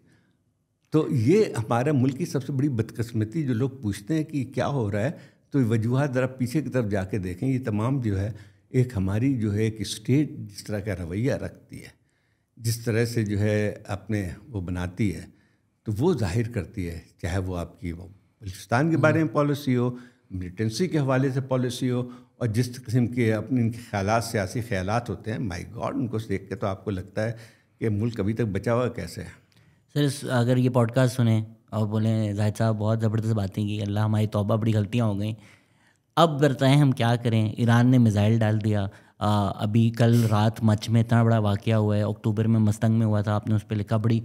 तो ये हमारे मुल्क की सबसे बड़ी बदकस्मती जो लोग पूछते हैं कि क्या हो रहा है तो वजूहत ज़रा पीछे की तरफ जाके देखें ये तमाम जो है एक हमारी जो है एक स्टेट जिस तरह का रवैया रखती है जिस तरह से जो है अपने वो बनाती है तो वो जाहिर करती है चाहे वो आपकी वो बलूचिस्तान के बारे में हम्म। पॉलिसी हो मिलिटेंसी के हवाले से पॉलिसी हो और जिस किस्म के अपने इनके ख्याल सियासी ख्याल होते हैं माई गॉड उनको देख के तो आपको लगता है कि मुल्क अभी तक बचा हुआ कैसे है सर अगर ये पॉडकास्ट सुने और बोले जाहिद साहब बहुत ज़बरदस्त बातें की अल्लाह हमारी तोबा बड़ी गलतियाँ हो गई अब बताएं हम क्या करें ईरान ने मिज़ाइल डाल दिया आ, अभी कल रात मच में इतना बड़ा वाक़ हुआ है अक्टूबर में मस्तंग में हुआ था आपने उस पर लिखा बड़ी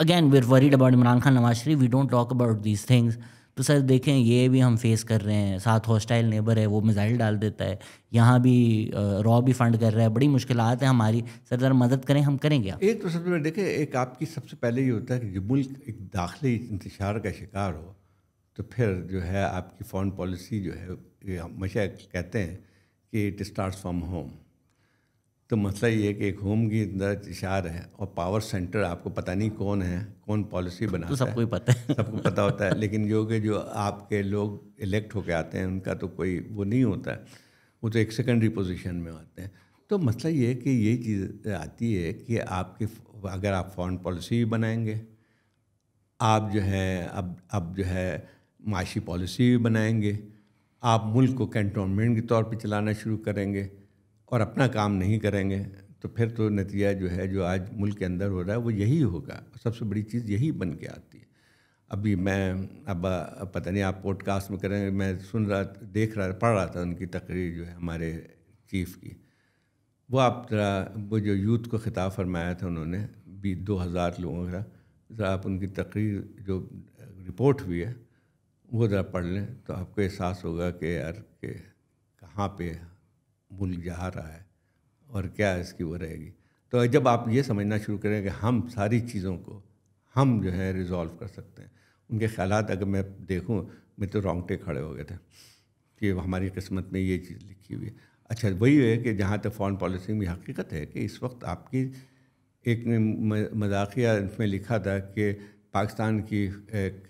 again we are worried about Imran Khan Nawaz Sharif we don't talk about these things तो सर देखें ये भी हम फेस कर रहे हैं साथ हॉस्टाइल नेबर है वो मिज़ाइल डाल देता है यहाँ भी रॉ भी फंड कर रहा है बड़ी मुश्किल है हमारी सर ज़रा मदद करें हम करेंगे आप एक तो सबसे पहले देखें एक आपकी सबसे पहले ये होता है कि जो मुल्क एक दाखिली इंतशार का शिकार हो तो फिर जो है आपकी फॉरन पॉलिसी जो है हमेशा कहते हैं कि इट स्टार्ट फ्रॉम होम तो मसला ये है कि एक होम की अंदर इशार है और पावर सेंटर आपको पता नहीं कौन है कौन पॉलिसी बना तो सबको पता है सबको पता होता है लेकिन जो कि जो आपके लोग इलेक्ट होके आते हैं उनका तो कोई वो नहीं होता है वो तो एक सेकेंडरी पोजिशन में आते हैं तो मसला ये है कि ये चीज़ आती है कि आपके अगर आप फॉरन पॉलिसी भी बनाएंगे आप जो है अब अब जो है माशी पॉलिसी भी बनाएंगे आप मुल्क को कैंटोनमेंट के तौर पे चलाना शुरू करेंगे और अपना काम नहीं करेंगे तो फिर तो नतीजा जो है जो आज मुल्क के अंदर हो रहा है वो यही होगा सबसे बड़ी चीज़ यही बन के आती है अभी मैं अब पता नहीं आप पॉडकास्ट में करें मैं सुन रहा देख रहा पढ़ रहा था उनकी तकरीर जो है हमारे चीफ की वो आप ज़रा वो जो यूथ को खिताब फरमाया था उन्होंने भी दो हज़ार लोगों का ज़रा आप उनकी तकरीर जो रिपोर्ट हुई है वो ज़रा पढ़ लें तो आपको एहसास होगा कि यार के कहाँ पे मुल्क जा रहा है और क्या इसकी वो रहेगी तो जब आप ये समझना शुरू करें कि हम सारी चीज़ों को हम जो है रिज़ॉल्व कर सकते हैं उनके ख्याल अगर मैं देखूँ मैं तो रोंगटे खड़े हो गए थे कि हमारी किस्मत में ये चीज़ लिखी हुई है अच्छा वही है कि जहाँ तक फॉरन पॉलिसी में हकीकत है कि इस वक्त आपकी एक मजाकिया में लिखा था कि पाकिस्तान की एक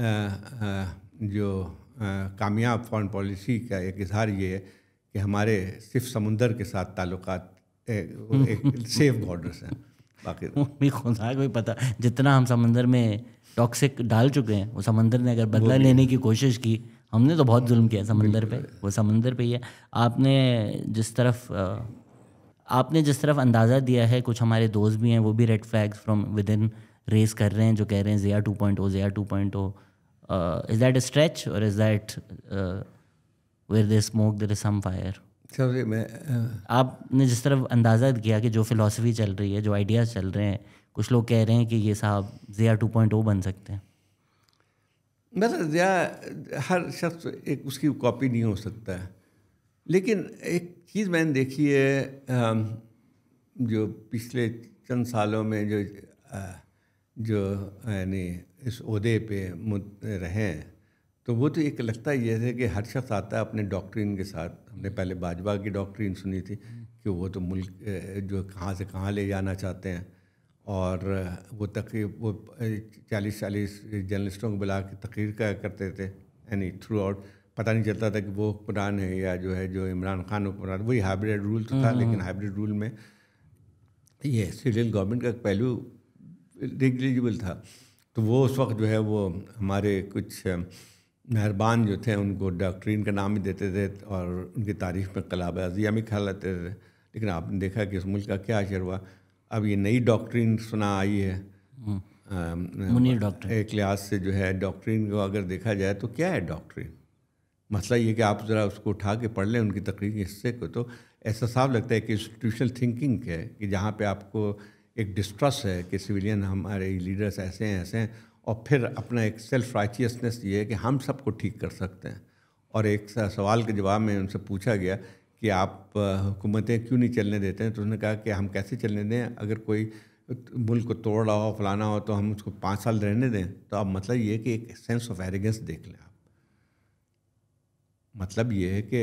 जो कामयाब फॉरेन पॉलिसी का एक इजहार ये है कि हमारे सिर्फ समुंदर के साथ ताल्लुक सेफ बॉर्डर्स हैं बाकी खुदा को पता जितना हम समंदर में टॉक्सिक डाल चुके हैं वो समंदर ने अगर बदला लेने की कोशिश की हमने तो बहुत जुल्म किया समंदर पे वो समंदर पे ही है आपने जिस तरफ आपने जिस तरफ अंदाज़ा दिया है कुछ हमारे दोस्त भी हैं वो भी red flags from within raise कर रहे हैं जो कह रहे हैं Zia two point O Zia two point O Uh, is that a stretch or is that uh, where there smoke there is some fire? Sorry, मैं uh, आपने जिस तरह अंदाज़ा किया कि जो फिलॉसफी चल रही है जो आइडियाज़ चल रहे हैं कुछ लोग कह रहे हैं कि ये साहब ज़िया टू पॉइंट ओ बन सकते हैं मतलब तो ज़िया हर शख्स एक उसकी कॉपी नहीं हो सकता है लेकिन एक चीज़ मैंने देखी है um, जो पिछले चंद सालों में जो uh, जो यानी इस उहदे पे रहें तो वो तो एक लगता ही है कि हर शख्स आता है अपने डॉक्ट्रिन के साथ हमने पहले भाजपा की डॉक्ट्रिन सुनी थी कि वो तो मुल्क जो कहाँ से कहाँ ले जाना चाहते हैं और वो तकरीब वो चालीस चालीस जर्नलिस्टों को बुला के तकरीर का करते थे यानी थ्रू आउट पता नहीं चलता था कि वो हुक्मरान है या जो है जो इमरान खान हुक्मरान वही हाइब्रिड रूल तो था हम्म, हम्म। लेकिन हाइब्रिड रूल में ये सीरियल गवर्नमेंट का पहलू निगलिजिबल था तो वो उस वक्त जो है वो हमारे कुछ मेहरबान जो थे उनको डॉक्ट्रीन का नाम भी देते थे और उनकी तारीफ में कलाब अजिया भी खा लेते थे लेकिन आपने देखा कि इस मुल्क का क्या असर हुआ अब ये नई डॉक्ट्रीन सुना आई है हम्म। मुनीर डॉक्टर एक लिहाज से जो है डॉक्ट्रीन को अगर देखा जाए तो क्या है डॉक्ट्रीन मसला ये कि आप ज़रा उसको उठा के पढ़ लें उनकी तकरीर के हिस्से को तो ऐसा साफ लगता है कि इंस्टीट्यूशनल थिंकिंग है कि जहाँ पे आपको एक डिस्ट्रस्ट है कि सिविलियन हमारे लीडर्स ऐसे हैं ऐसे हैं और फिर अपना एक सेल्फ राइचियसनेस ये है कि हम सबको ठीक कर सकते हैं और एक सवाल के जवाब में उनसे पूछा गया कि आप हुकूमतें क्यों नहीं चलने देते हैं तो उन्होंने कहा कि हम कैसे चलने दें अगर कोई मुल्क को तोड़ रहा हो फलाना हो तो हम उसको पाँच साल रहने दें तो अब मतलब ये कि एक सेंस ऑफ एरिगेंस देख लें आप मतलब ये है कि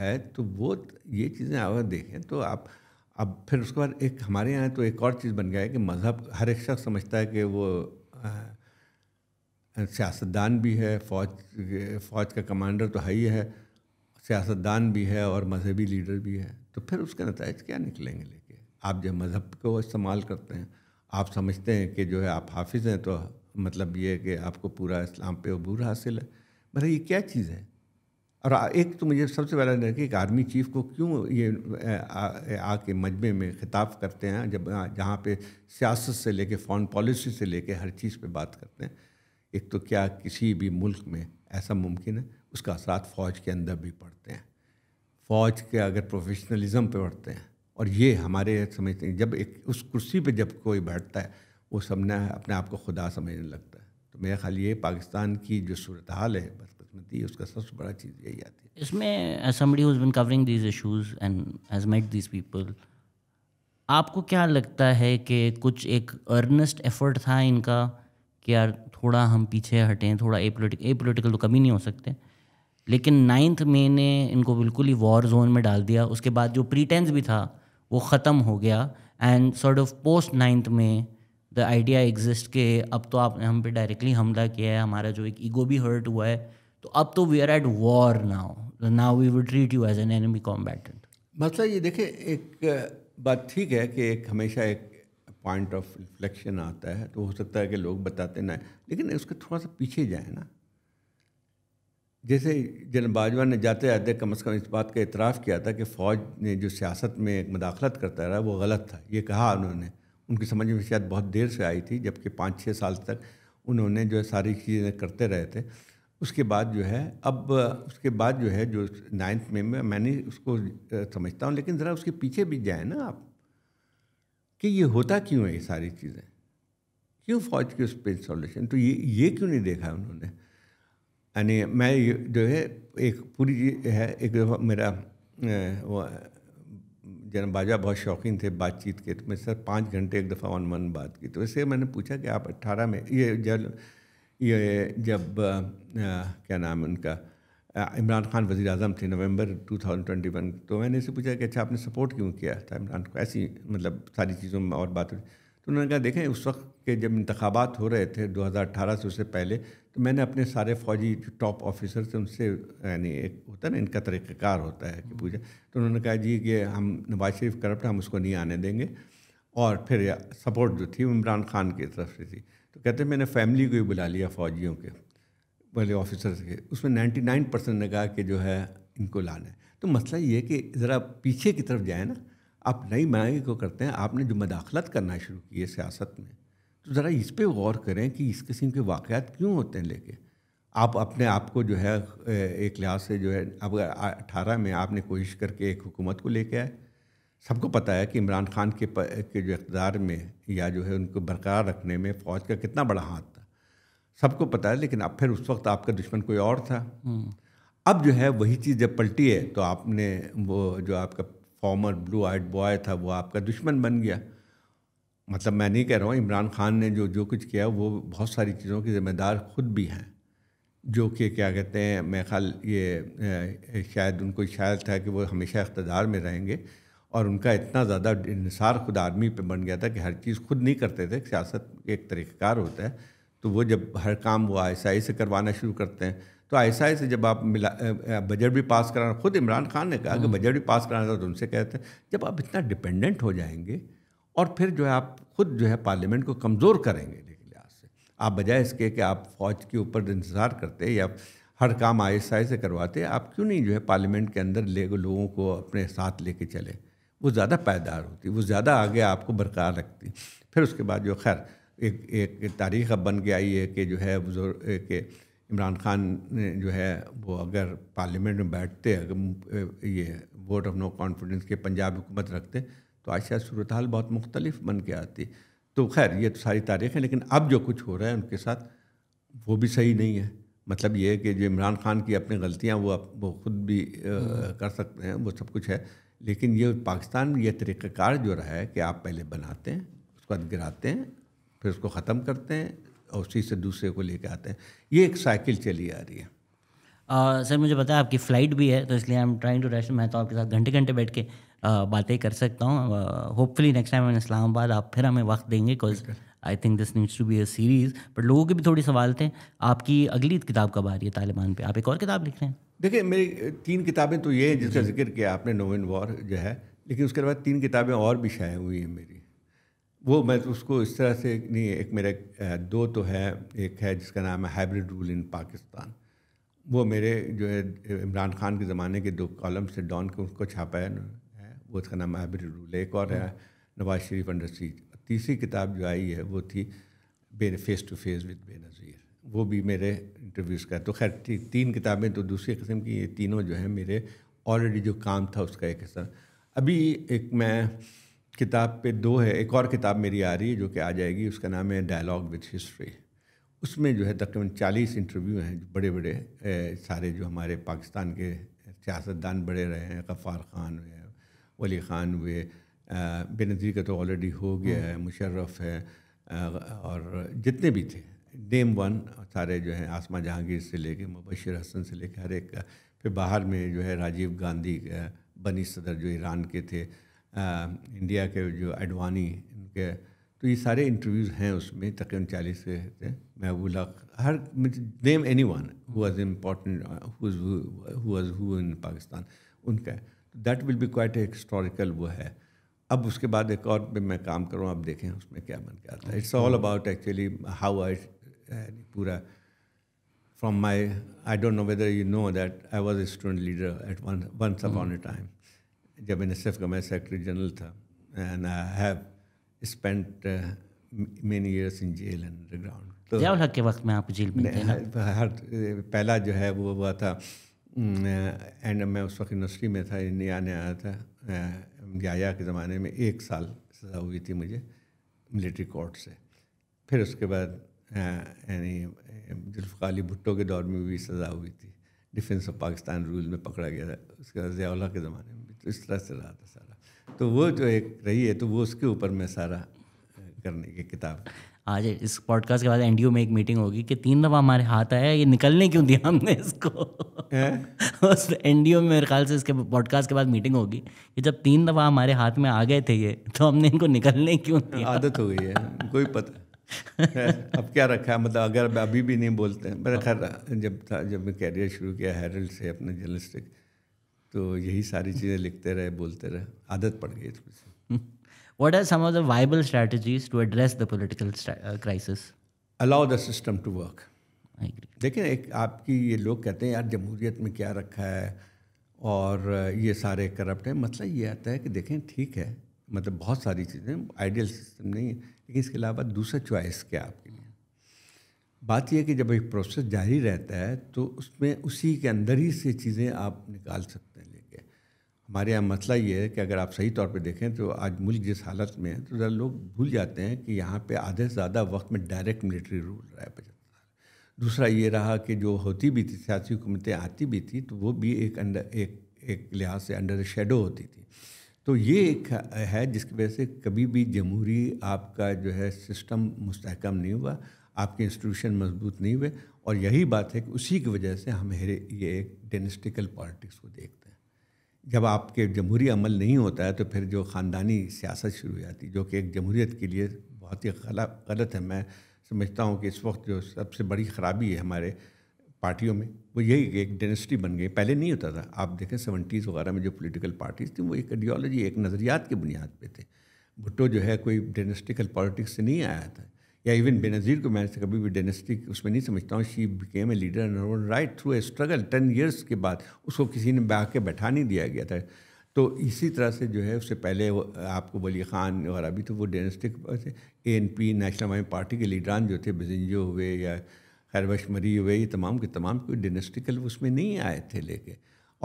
है तो वो ये चीज़ें अगर देखें तो आप अब फिर उसके बाद एक हमारे यहाँ तो एक और चीज़ बन गया है कि मज़हब हर एक शख्स समझता है कि वो सियासतदान भी है फौज फौज का कमांडर तो है ही है सियासतदान भी है और मजहबी लीडर भी है तो फिर उसके नतज क्या निकलेंगे लेके आप जब मज़हब को इस्तेमाल करते हैं आप समझते हैं कि जो है आप हाफिज़ हैं तो मतलब ये है कि आपको पूरा इस्लाम पे अबूर हासिल है मतलब ये क्या चीज़ है और एक तो मुझे सबसे पहला लगा कि एक आर्मी चीफ को क्यों ये आके मजमे में खिताब करते हैं जब जहाँ पे सियासत से लेके फॉरेन पॉलिसी से लेके हर चीज़ पे बात करते हैं एक तो क्या किसी भी मुल्क में ऐसा मुमकिन है उसका असरा फ़ौज के अंदर भी पड़ते हैं फ़ौज के अगर प्रोफेशनलिज्म पे पड़ते हैं और ये हमारे समझते हैं जब एक उस कुर्सी पर जब कोई बैठता है वो सबने अपने आप को खुदा समझने लगता है तो मेरा ख्याल ये पाकिस्तान की जो सूरत हाल है दी उसका सबसे बड़ा चीज़ यही आती है इसमें somebody who's been covering these issues and has met these people आपको क्या लगता है कि कुछ एक अर्नेस्ट एफर्ट था इनका कि यार थोड़ा हम पीछे हटें थोड़ा ए पोलिटिकल तो कभी नहीं हो सकते लेकिन नाइन्थ मे ने इनको बिल्कुल ही वॉर जोन में डाल दिया उसके बाद जो प्रीटेंस भी था वो ख़त्म हो गया and sort of post ninth में द आइडिया एग्जिस्ट के अब तो आपने हम पे डायरेक्टली हमला किया है हमारा जो एक ईगो भी हर्ट हुआ है तो अब तो we are at war now now we would treat you as an enemy combatant मतलब ये देखिए एक बात ठीक है कि एक हमेशा एक पॉइंट ऑफ रिफ्लेक्शन आता है तो हो सकता है कि लोग बताते ना लेकिन उसके थोड़ा सा पीछे जाए ना जैसे जनरल बाजवा ने जाते जाते कम अज़ कम इस बात का इतराफ़ किया था कि फ़ौज ने जो सियासत में एक मदाखलत करता रहा वो गलत था ये कहा उन्होंने उनकी समझ में शायद बहुत देर से आई थी जबकि पाँच छः साल तक उन्होंने जो है सारी चीज़ें करते रहे थे उसके बाद जो है अब उसके बाद जो है जो नाइन्थ में मैं मैंने उसको समझता हूँ लेकिन ज़रा उसके पीछे भी जाए ना आप कि ये होता क्यों है ये सारी चीज़ें क्यों फौज की पर इंस्टॉलेशन तो ये ये क्यों नहीं देखा उन्होंने यानी मैं जो है एक पूरी है एक दफ़ा मेरा वो जन बाजा बहुत शौकीन थे बातचीत के तो मैं सर पाँच घंटे एक दफ़ा वन वन बात की तो वैसे मैंने पूछा कि आप अट्ठारह में ये जल ये जब आ, क्या नाम उनका इमरान खान वज़ी अजम थे नवंबर 2021 तो मैंने इसे पूछा कि अच्छा आपने सपोर्ट क्यों किया था इमरान को ऐसी मतलब सारी चीज़ों में और बात रही तो उन्होंने कहा देखें उस वक्त के जब इंतबात हो रहे थे 2018 से उससे पहले तो मैंने अपने सारे फौजी टॉप ऑफिसर से उनसे यानी एक होता है ना इनका तरीक़ार होता है कि पूछा तो उन्होंने कहा जी कि हम नवाज शरीफ करप्ट हम उसको नहीं आने देंगे और फिर सपोर्ट जो थी इमरान खान की तरफ से थी तो कहते मैंने फैमिली को ही बुला लिया फौजियों के वाले ऑफिसर्स के उसमें नाइन्टी नाइन परसेंट ने कहा कि जो है इनको लाना है तो मसला ये है कि ज़रा पीछे की तरफ जाए ना आप नई मांगे को करते हैं आपने जो मदाखलत करना शुरू की है सियासत में तो ज़रा इस पर गौर करें कि इस किस्म के वाक़ क्यों होते हैं लेके आप अपने आप को जो है एक लिहाज से जो है अब अठारह में आपने कोशिश करके एक हुकूमत को लेके आए सबको पता है कि इमरान खान के के जो इकदार में या जो है उनको बरकरार रखने में फ़ौज का कितना बड़ा हाथ था सबको पता है लेकिन अब फिर उस वक्त आपका दुश्मन कोई और था हम्म। अब जो है वही चीज़ जब पलटी है तो आपने वो जो आपका फॉर्मर ब्लू आइट बॉय था वो आपका दुश्मन बन गया मतलब मैं नहीं कह रहा हूँ इमरान खान ने जो जो कुछ किया वो बहुत सारी चीज़ों के ज़िम्मेदार खुद भी हैं जो कि क्या कहते हैं मैं ख्याल ये शायद उनको शायद था कि वो हमेशा इकतदार में रहेंगे और उनका इतना ज़्यादा इंसार खुद आदमी पे बन गया था कि हर चीज़ खुद नहीं करते थे सियासत एक तरीक़ार होता है तो वो जब हर काम वो आई एस से करवाना शुरू करते हैं तो आई एस से जब आप मिला बजट भी पास कराना खुद इमरान खान ने कहा कि हम्म। बजट भी पास कराना था तो उनसे कहते हैं जब आप इतना डिपेंडेंट हो जाएंगे और फिर जो है आप खुद जो है पार्लियामेंट को कमज़ोर करेंगे लिहाज से आप बजाय इसके कि आप फौज के ऊपर इंतज़ार करते या हर काम आई से करवाते आप क्यों नहीं जो है पार्लियामेंट के अंदर ले लोगों को अपने साथ लेके चले वो ज़्यादा पायदार होती वो ज़्यादा आगे आपको बरकरार रखती फिर उसके बाद जो खैर एक एक तारीख अब बन के आई है कि जो है के इमरान खान ने जो है वो अगर पार्लियामेंट में बैठते अगर ये वोट ऑफ नो कॉन्फिडेंस के पंजाब हुकूमत रखते तो आज शायद सूरत हाल बहुत मुख्तलिफ बन के आती तो खैर ये तो सारी तारीख है लेकिन अब जो कुछ हो रहा है उनके साथ वो भी सही नहीं है मतलब ये है कि जो इमरान खान की अपनी गलतियाँ वो वो खुद भी हम्म। कर सकते हैं वो सब कुछ है लेकिन ये पाकिस्तान ये तरीक़ाकार जो रहा है कि आप पहले बनाते हैं उसके बाद गिराते हैं फिर उसको ख़त्म करते हैं और उसी से दूसरे को लेके आते हैं ये एक साइकिल चली आ रही है आ, सर मुझे पता है आपकी फ़्लाइट भी है तो इसलिए I am trying to rest मैं तो आपके साथ घंटे घंटे बैठ के बातें कर सकता हूँ होपफुली नेक्स्ट टाइम इस्लामाबाद आप फिर हमें वक्त देंगे बिल्कुल I think this needs to be a series but लोगों के भी थोड़े सवाल थे आपकी अगली किताब कब आ रही है तालिबान पे आप एक और किताब लिख रहे हैं देखिए मेरी तीन किताबें तो ये हैं जिसका जिक्र किया आपने नोवेन वॉर जो है लेकिन उसके बाद तीन किताबें और भी शायद हुई हैं मेरी वो मैं तो उसको इस तरह से नहीं एक मेरे दो तो है एक है जिसका नाम है हाइब्रिड रूल इन पाकिस्तान वो मेरे जो है इमरान खान के ज़माने के दो कॉलम से डॉन के उसको छापा है वो उसका नाम हाइब्रिड रूल एक और है हाँ। नवाज शरीफ अंडर सीज तीसरी किताब जो आई है वो थी बेन face to face with Benazir वो भी मेरे इंटरव्यूज़ का तो खैर ती, तीन किताबें तो दूसरी किस्म की ये तीनों जो हैं मेरे ऑलरेडी जो काम था उसका एक हिस्सा अभी एक मैं किताब पे दो है एक और किताब मेरी आ रही है जो कि आ जाएगी उसका नाम है डायलॉग विथ हिस्ट्री उसमें जो है तकरीबन चालीस इंटरव्यू हैं बड़े बड़े ए, सारे जो हमारे पाकिस्तान के सियासतदान बड़े रहे हैं गफ़ार ख़ान हुए वली ख़ान हुए बेनज़ीर का तो ऑलरेडी हो गया हम्म। है मुशर्रफ है और जितने भी थे नेम वन सारे जो है आसमा जहांगीर से लेके मुबशर हसन से लेके हर एक का फिर बाहर में जो है राजीव गांधी बनी सदर जो ईरान के थे इंडिया के जो एडवानी इनके तो ये सारे इंटरव्यूज़ हैं उसमें तकरीबन चालीस से थे महबूला her name anyone who's important who's in Pakistan उनका that will be quite historical वो है अब उसके बाद एक और पे मैं काम करूँ आप देखें उसमें क्या बन के आता है it's all about actually how I पूरा from my I don't know whether you know that I was student leader at once upon a time जब एन एस एफ का मैं सेक्रेटरी जनरल था and I have spent many years in jail and the ground तो के वक्त में आप jail में थे हर पहला जो है वो हुआ था एंड uh, मैं उस वक्त यूनिवर्सिटी में था नया नया आया था uh, याया के ज़माने में एक साल सज़ा हुई थी मुझे मिलिट्री कोर्ट से फिर उसके बाद यानी जुल्फ़ाली भुट्टो के दौर में भी सज़ा हुई थी डिफेंस ऑफ पाकिस्तान रूल में पकड़ा गया था उसके बाद ज़ियाला के ज़माने में भी तो इस तरह से रहा था सारा तो वो जो एक रही है तो वो उसके ऊपर मैं सारा करने की किताब आज इस पॉडकास्ट के बाद एनडीओ में एक मीटिंग होगी कि तीन दफ़ा हमारे हाथ आया ये निकलने क्यों दिया हमने इसको एनडीओ *laughs* में मेरे ख्याल से इसके पॉडकास्ट के बाद मीटिंग होगी कि जब तीन दफ़ा हमारे हाथ में आ गए थे ये तो हमने इनको निकलने क्यों दिया आदत हो गई है कोई पता अब क्या रखा है मतलब अगर अभी भी नहीं बोलते हैं मेरा हाँ। खैर जब था जब मैं कैरियर शुरू किया हेरल्ड से अपने जर्नलिस्टिक तो यही सारी चीज़ें लिखते रहे बोलते रहे आदत पड़ गई थोड़ी What are some of the viable strategies to address the political uh, crisis? Allow the system to work. देखिए एक आपकी ये लोग कहते हैं यार जमहूरियत में क्या रखा है और uh, ये सारे करप्ट हैं मतलब ये आता है कि देखें ठीक है मतलब बहुत सारी चीज़ें आइडियल सिस्टम नहीं है लेकिन इसके अलावा दूसरा चॉइस क्या आपके लिए बात यह है कि जब एक प्रोसेस जारी रहता है तो उसमें उसी के अंदर ही से चीज़ें आप निकाल सकते हमारे यहाँ मसला ये है कि अगर आप सही तौर पे देखें तो आज मुल्क जिस हालत में है तो ज़रा लोग भूल जाते हैं कि यहाँ पे आधे से ज़्यादा वक्त में डायरेक्ट मिलिट्री रूल रहा है पचहत्तर साल दूसरा ये रहा कि जो होती भी थी सियासी हुकूमतें आती भी थी तो वो भी एक अंडर एक एक लिहाज से अंडर शेडो होती थी तो ये एक है जिसकी वजह से कभी भी जमहूरी आपका जो है सिस्टम मुस्तकम नहीं हुआ आपके इंस्टीट्यूशन मजबूत नहीं हुए और यही बात है कि उसी की वजह से हम ये एक डेनिस्टिकल पॉलिटिक्स को देखते जब आपके जमहूरी अमल नहीं होता है तो फिर जो ख़ानदानी सियासत शुरू हो जाती जो कि एक जमहूरीत के लिए बहुत ही गलत है मैं समझता हूँ कि इस वक्त जो सबसे बड़ी ख़राबी है हमारे पार्टियों में वो यही कि एक डेनेस्टी बन गई पहले नहीं होता था आप देखें सेवेंटीज़ वगैरह में जो पोलिटिकल पार्टीज़ थी वो एक आइडियोलॉजी एक नज़रियात की बुनियाद पर थे भुट्टो जो है कोई डेनेस्टिकल पॉलिटिक्स से नहीं आया था या इवन बेनज़ीर को मैं कभी भी डेनेस्टिक उसमें नहीं समझता हूँ she became a leader and right through a struggle ten years के बाद उसको किसी ने बहा के बैठा नहीं दिया गया था तो इसी तरह से जो है उससे पहले आपको वली ख़ान वगैरह भी तो वो dynastic A N P national वाइम पार्टी के लीडरान जो थे बजिंजो हुए या खैरबश मरी हुए ये तमाम के तमाम कोई डेनेस्टिकल उसमें नहीं आए थे लेके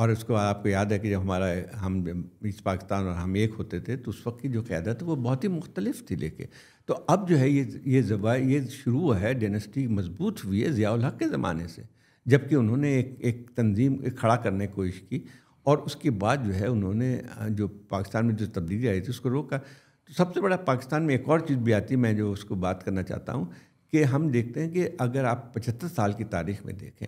और उसको आपको याद है कि जब हमारा हम इस पाकिस्तान और हम एक होते थे तो उस वक्त की जो क़्यादत वो बहुत ही मुख्तलिफ थी लेके तो अब जो है ये ये जबा ये शुरू है डेनेस्टी मजबूत हुई है ज़ियाउल हक के ज़माने से जबकि उन्होंने एक एक तंजीम खड़ा करने की कोशिश की और उसके बाद जो है उन्होंने जो पाकिस्तान में जो तब्दीली आई थी उसको रोका तो सबसे बड़ा पाकिस्तान में एक और चीज़ भी आती है मैं जो उसको बात करना चाहता हूँ कि हम देखते हैं कि अगर आप पचहत्तर साल की तारीख में देखें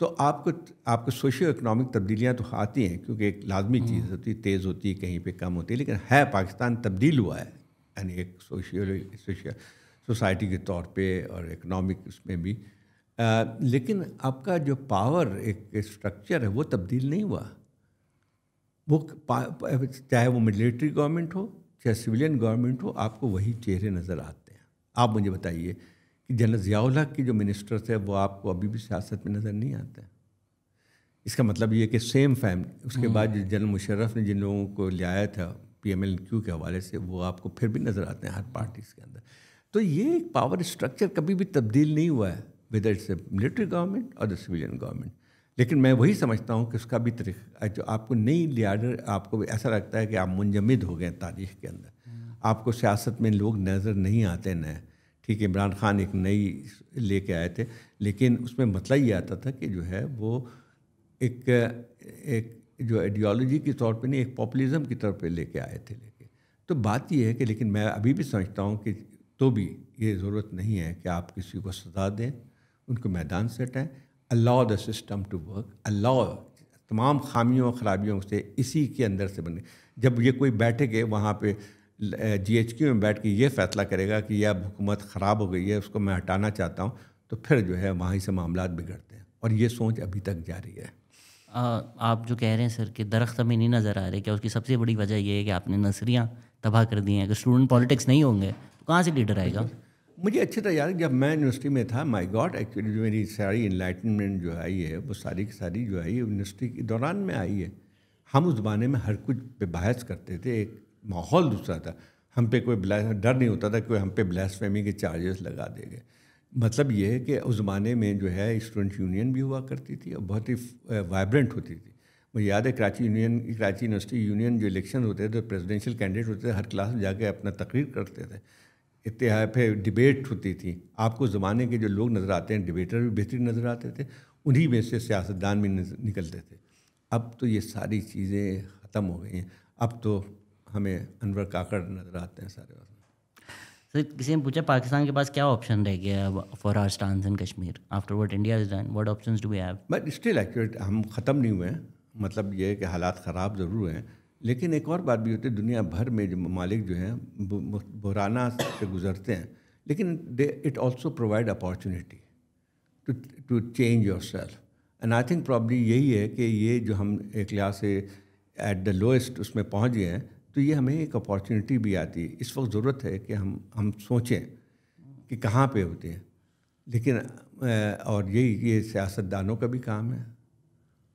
तो आपको आपको सोशियो इकोनॉमिक तब्दीलियाँ तो आती हैं क्योंकि एक लाजमी हम्म। चीज़ होती है तेज़ होती है कहीं पे कम होती है लेकिन है पाकिस्तान तब्दील हुआ है यानी एक सोशियो सोशियो सोसाइटी के तौर पे और इकोनॉमिक उसमें भी आ, लेकिन आपका जो पावर एक स्ट्रक्चर है वो तब्दील नहीं हुआ वो चाहे वो मिलिट्री गवर्नमेंट हो चाहे सिविलियन गवर्नमेंट हो आपको वही चेहरे नज़र आते हैं आप मुझे बताइए कि जनरल जियाउल्ला की जो मिनिस्टर थे वो आपको अभी भी सियासत में नज़र नहीं आते हैं इसका मतलब ये कि सेम फैमिली उसके हम्म। बाद जो जनरल मुशर्रफ ने जिन लोगों को लाया था पी एम एल क्यू के हवाले से वो आपको फिर भी नज़र आते हैं हर पार्टीज के अंदर तो ये एक पावर स्ट्रक्चर कभी भी तब्दील नहीं हुआ है विदर इट्स मिलिट्री गवर्नमेंट और द सिविलियन गवर्नमेंट लेकिन मैं वही समझता हूँ कि उसका भी तरीका जो आपको नई लीडर आपको ऐसा लगता है कि आप मुंजमद हो गए तारीख के अंदर हम्म। आपको सियासत में लोग नज़र नहीं आते नए ठीक है इमरान खान एक नई लेके आए थे लेकिन उसमें मतलब ये आता था कि जो है वो एक एक जो आइडियोलॉजी के तौर पे नहीं एक पॉपुलिज्म की तरफ पे लेके आए थे लेके तो बात यह है कि लेकिन मैं अभी भी समझता हूँ कि तो भी ये ज़रूरत नहीं है कि आप किसी को सजा दें उनको मैदान से हटाएँ allow the system to work allow तमाम खामियों ख़राबियों से इसी के अंदर से बने जब ये कोई बैठे गए वहाँ पर जी एच क्यू में बैठ के ये फैसला करेगा कि यह अब हुकूमत ख़राब हो गई है उसको मैं हटाना चाहता हूँ तो फिर जो है वहीं से मामला बिगड़ते हैं और ये सोच अभी तक जारी है आ, आप जो कह रहे हैं सर कि दरख्त हमें नहीं नज़र आ रहे क्या उसकी सबसे बड़ी वजह यह है कि आपने नसरियाँ तबाह कर दी हैं अगर स्टूडेंट पॉलिटिक्स नहीं होंगे तो कहाँ से लीडर आएगा मुझे अच्छी तरह याद जब मैं यूनिवर्सिटी में था माय गॉड एक्चुअली जो मेरी सारी इन्लाइटमेंट जो आई है वो सारी की सारी जो आई यूनिवर्सिटी के दौरान में आई है हम उस जमाने में हर कुछ पे बहस करते थे एक माहौल दूसरा था हम पे कोई डर नहीं होता था कि हम पे ब्लैस के चार्जेस लगा देंगे मतलब ये है कि उस ज़माने में जो है स्टूडेंट यूनियन भी हुआ करती थी और बहुत ही वाइब्रेंट होती थी मुझे याद है Karachi union Karachi university union जो इलेक्शन होते थे तो प्रेसिडेंशियल कैंडिडेट होते थे हर क्लास में जाके अपना तकरीर करते थे इतिहाय पे डिबेट होती थी आपको ज़माने के जो लोग नज़र आते हैं डिबेटर भी बेहतरीन नज़र आते थे उन्हीं में से सियासतदान भी निकलते थे अब तो ये सारी चीज़ें ख़त्म हो गई हैं अब तो हमें अनवर काकड़ नज़र आते हैं सारे वक्त सर किसी ने पूछा पाकिस्तान के पास क्या ऑप्शन रह गया for our stance in Kashmir after what India is done what option do we have but still accurate हम ख़त्म नहीं हुए हैं मतलब ये है कि हालात ख़राब ज़रूर हैं लेकिन एक और बात भी होती है दुनिया भर में जो ममालिक जो हैं बुराना से गुजरते हैं लेकिन they it also provide opportunity to to change yourself and I think probably यही है कि ये जो हम एक लिहाज से एट द लोएस्ट उसमें पहुँच गए हैं तो ये हमें एक अपॉर्चुनिटी भी आती है इस वक्त ज़रूरत है कि हम हम सोचें कि कहाँ पे होते हैं लेकिन और यही ये सियासतदानों का भी काम है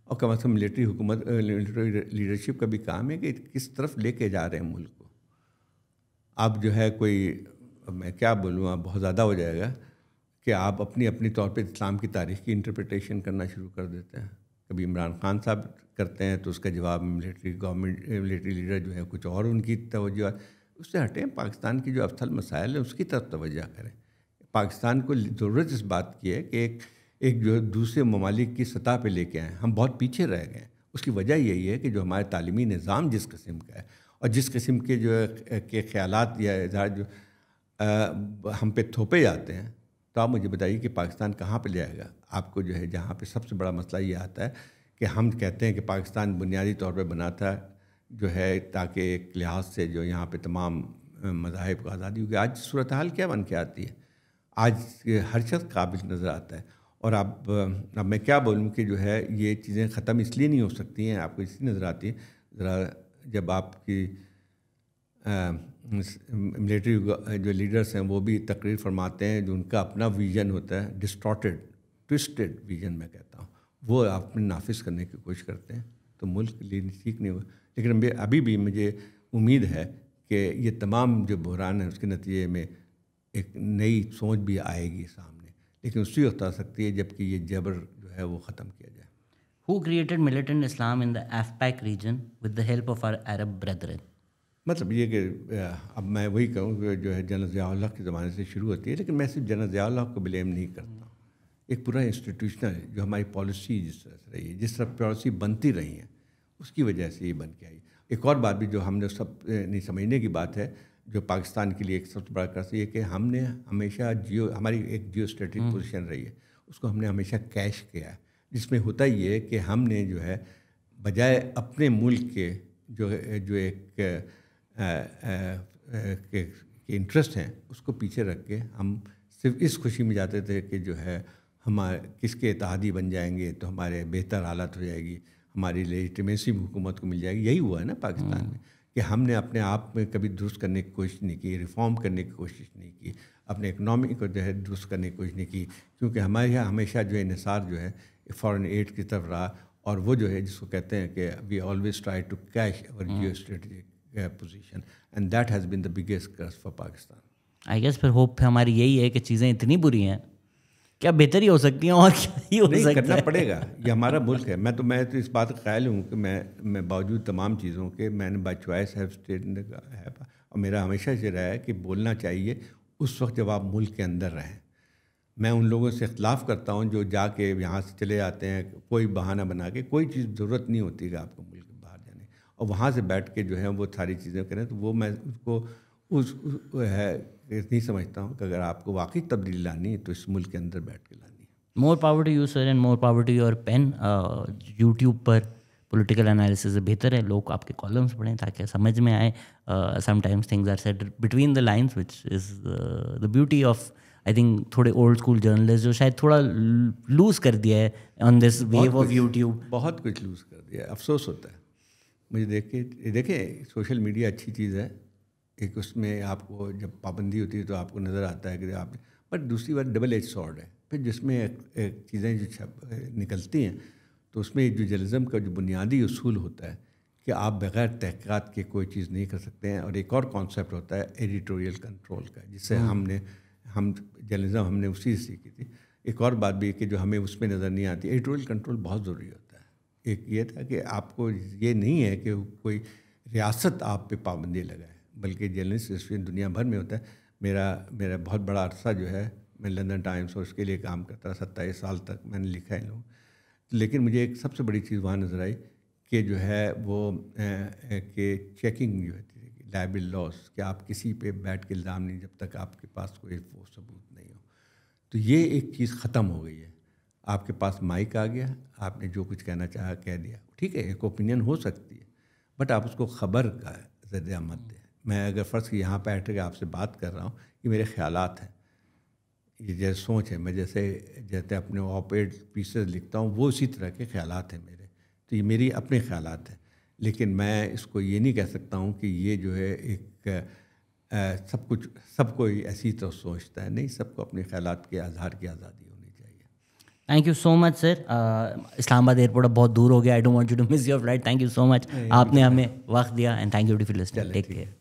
और कम अज़ कम मिलिट्री हुकूमत मिलिट्री लीडरशिप का भी काम है कि किस तरफ लेके जा रहे हैं मुल्क को अब जो है कोई मैं क्या बोलूँ आप बहुत ज़्यादा हो जाएगा कि आप अपनी अपनी तौर पे इस्लाम की तारीख की इंटरप्रटेशन करना शुरू कर देते हैं कभी इमरान खान साहब करते हैं तो उसका जवाब मिलिट्री गवर्नमेंट मिलिट्री लीडर जो है कुछ और उनकी तोज्जो उससे हटें पाकिस्तान की जो अफसल मसाइल है उसकी तरफ तोज्जा करें पाकिस्तान को ज़रूरत इस बात की है कि एक एक जो दूसरे ममालिक की सतह पर लेके आएँ हम बहुत पीछे रह गए उसकी वजह यही है कि जो हमारे तलीमी निज़ाम जिस किस्म का है और जिस किस्म के जो के ख्याल या इजहार जो आ, हम पे थोपे जाते हैं तो आप मुझे बताइए कि पाकिस्तान कहाँ ले जाएगा आपको जो है जहाँ पर सबसे बड़ा मसला ये आता है कि हम कहते हैं कि पाकिस्तान बुनियादी तौर पर बना था जो है ताकि एक लिहाज से जो यहाँ पे तमाम मजाहब को आज़ादी होगी आज सूरत हाल क्या बन के आती है आज हर शख्स काबिल नज़र आता है और अब अब मैं क्या बोलूँ कि जो है ये चीज़ें ख़त्म इसलिए नहीं हो सकती हैं आपको इसलिए नज़र आती हैं ज़रा जब आपकी मिलिट्री जो लीडर्स हैं वो भी तकरीर फरमाते हैं जो उनका अपना विजन होता है डिस्टॉटेड ट्विस्टेड विजन मैं कहता हूँ वो आप में नाफिज करने की कोशिश करते हैं तो मुल्क के लिए ठीक नहीं हुआ लेकिन अभी भी मुझे उम्मीद है कि ये तमाम जो बहरान है उसके नतीजे में एक नई सोच भी आएगी सामने लेकिन उसी वक्त आ सकती है जबकि ये जबर जो है वो ख़त्म किया जाए who created militant Islam in the AfPak region with the help of our Arab brethren मतलब ये कि अब मैं वही कहूँ कि जो है जनरल ज़ियाल्ला के ज़माने से शुरू होती है लेकिन मैं सिर्फ जनरल ज़ियाल्ला को ब्लेम नहीं करता एक पूरा इंस्टीट्यूशनल जो हमारी पॉलिसी जिस तरह से रही है जिस तरह पॉलिसी बनती रही है उसकी वजह से ये बन के आई एक और बात भी जो हमने सब नहीं समझने की बात है जो पाकिस्तान के लिए एक सबसे बड़ा कर्ज ये कि हमने हमेशा जियो हमारी एक जियो स्ट्रेटिक पोजिशन रही है उसको हमने हमेशा कैश किया जिसमें होता ये कि हमने जो है बजाय अपने मुल्क के जो जो एक इंटरेस्ट हैं उसको पीछे रख के हम सिर्फ इस खुशी में जाते थे कि जो है हमारे किसके इतिहादी बन जाएंगे तो हमारे बेहतर हालत हो जाएगी हमारी लेजिटमेसी हुकूमत को मिल जाएगी यही हुआ है ना पाकिस्तान हम्म। में कि हमने अपने आप में कभी दुरुस्त करने की कोशिश नहीं की रिफॉर्म करने की कोशिश नहीं की अपने इकनॉमी को जो है दुरुस्त करने की कोशिश नहीं की क्योंकि हमारे यहाँ हमेशा जो है इसार जो है फ़ॉरन एड की तरफ रहा और वो जो है जिसको कहते हैं कि we always try to cash our geo strategic position and that has been the biggest curse for Pakistan I guess फिर होप हमारी यही है कि चीज़ें इतनी बुरी हैं क्या बेहतरी हो सकती हैं और क्या ही हो नहीं, सकता करना है? पड़ेगा ये हमारा मुल्क है मैं तो मैं तो इस बात का ख्याल हूँ कि मैं मैं बावजूद तमाम चीज़ों के मैंने बाई चॉइस हैव स्टेट है और मेरा हमेशा से रहा है कि बोलना चाहिए उस वक्त जब आप मुल्क के अंदर रहें मैं उन लोगों से इख्लाफ करता हूँ जो जाके यहाँ से चले जाते हैं कोई बहाना बना के कोई चीज़ ज़रूरत नहीं होती है आपको मुल्क बाहर जाने और वहाँ से बैठ के जो है वो सारी चीज़ें करें तो वो मैं उसको उस है इतनी समझता हूँ कि अगर आपको वाकई तब्दीली लानी है तो इस मुल्क के अंदर बैठ के लानी है more poverty you sir and more poverty your pen YouTube पर पॉलिटिकल एनालिसिस बेहतर है लोग आपके कॉलम्स पढ़ें ताकि समझ में आए sometimes things are set between the lines which is the beauty of I think थोड़े ओल्ड स्कूल जर्नलिस्ट जो शायद थोड़ा लूज कर दिया है on this wave of YouTube बहुत कुछ लूज कर दिया है अफसोस होता है मुझे देख के देखिए सोशल मीडिया अच्छी चीज़ है एक उसमें आपको जब पाबंदी होती है तो आपको नज़र आता है कि आप बट दूसरी बात डबल एज सॉर्ड है फिर जिसमें चीज़ें जो छप निकलती हैं तो उसमें जो जर्नलिज़म का जो बुनियादी असूल होता है कि आप बगैर तहक़ात के कोई चीज़ नहीं कर सकते हैं और एक और कॉन्सेप्ट होता है एडिटोरियल कंट्रोल का जिससे हाँ। हमने हम जर्नलिज़म हमने उसी से सीखी थी एक और बात भी है कि जो हमें उसमें नज़र नहीं आती एडिटोरियल कंट्रोल बहुत ज़रूरी होता है एक ये था कि आपको ये नहीं है कि कोई रियासत आप पे पाबंदी लगाए बल्कि जर्नलिस्ट एसोसिएशन दुनिया भर में होता है मेरा मेरा बहुत बड़ा अरसा जो है मैं लंदन टाइम्स और उसके लिए काम करता रहा सत्ताईस साल तक मैंने लिखा है लोग लेकिन मुझे एक सबसे बड़ी चीज़ वहाँ नज़र आई कि जो है वो के चेकिंग जो है लाइबल लॉस कि आप किसी पे बैठ के इल्ज़ाम नहीं जब तक आपके पास कोई वो सबूत नहीं हो तो ये एक चीज़ ख़त्म हो गई है आपके पास माइक आ गया आपने जो कुछ कहना चाहा कह दिया ठीक है एक ओपिनियन हो सकती है बट आप उसको खबर का ज़रिया मत दें मैं अगर फ़र्ज़ की यहाँ बैठ के आपसे बात कर रहा हूँ ये मेरे ख्याल हैं ये जैसे सोच है मैं जैसे जैसे अपने ऑपरेट पीसेस लिखता हूँ वो इसी तरह के ख्याल हैं मेरे तो ये मेरी अपने ख्याल हैं लेकिन मैं इसको ये नहीं कह सकता हूँ कि ये जो है एक आ, सब कुछ सब कोई ऐसी तो सोचता है नहीं सबको अपने ख्याल के आधार की आज़ादी होनी चाहिए thank you so much sir Islamabad airport अब बहुत दूर हो गया I don't want you to miss your flight thank you so much आपने हमें वक्त दिया and thank you to take care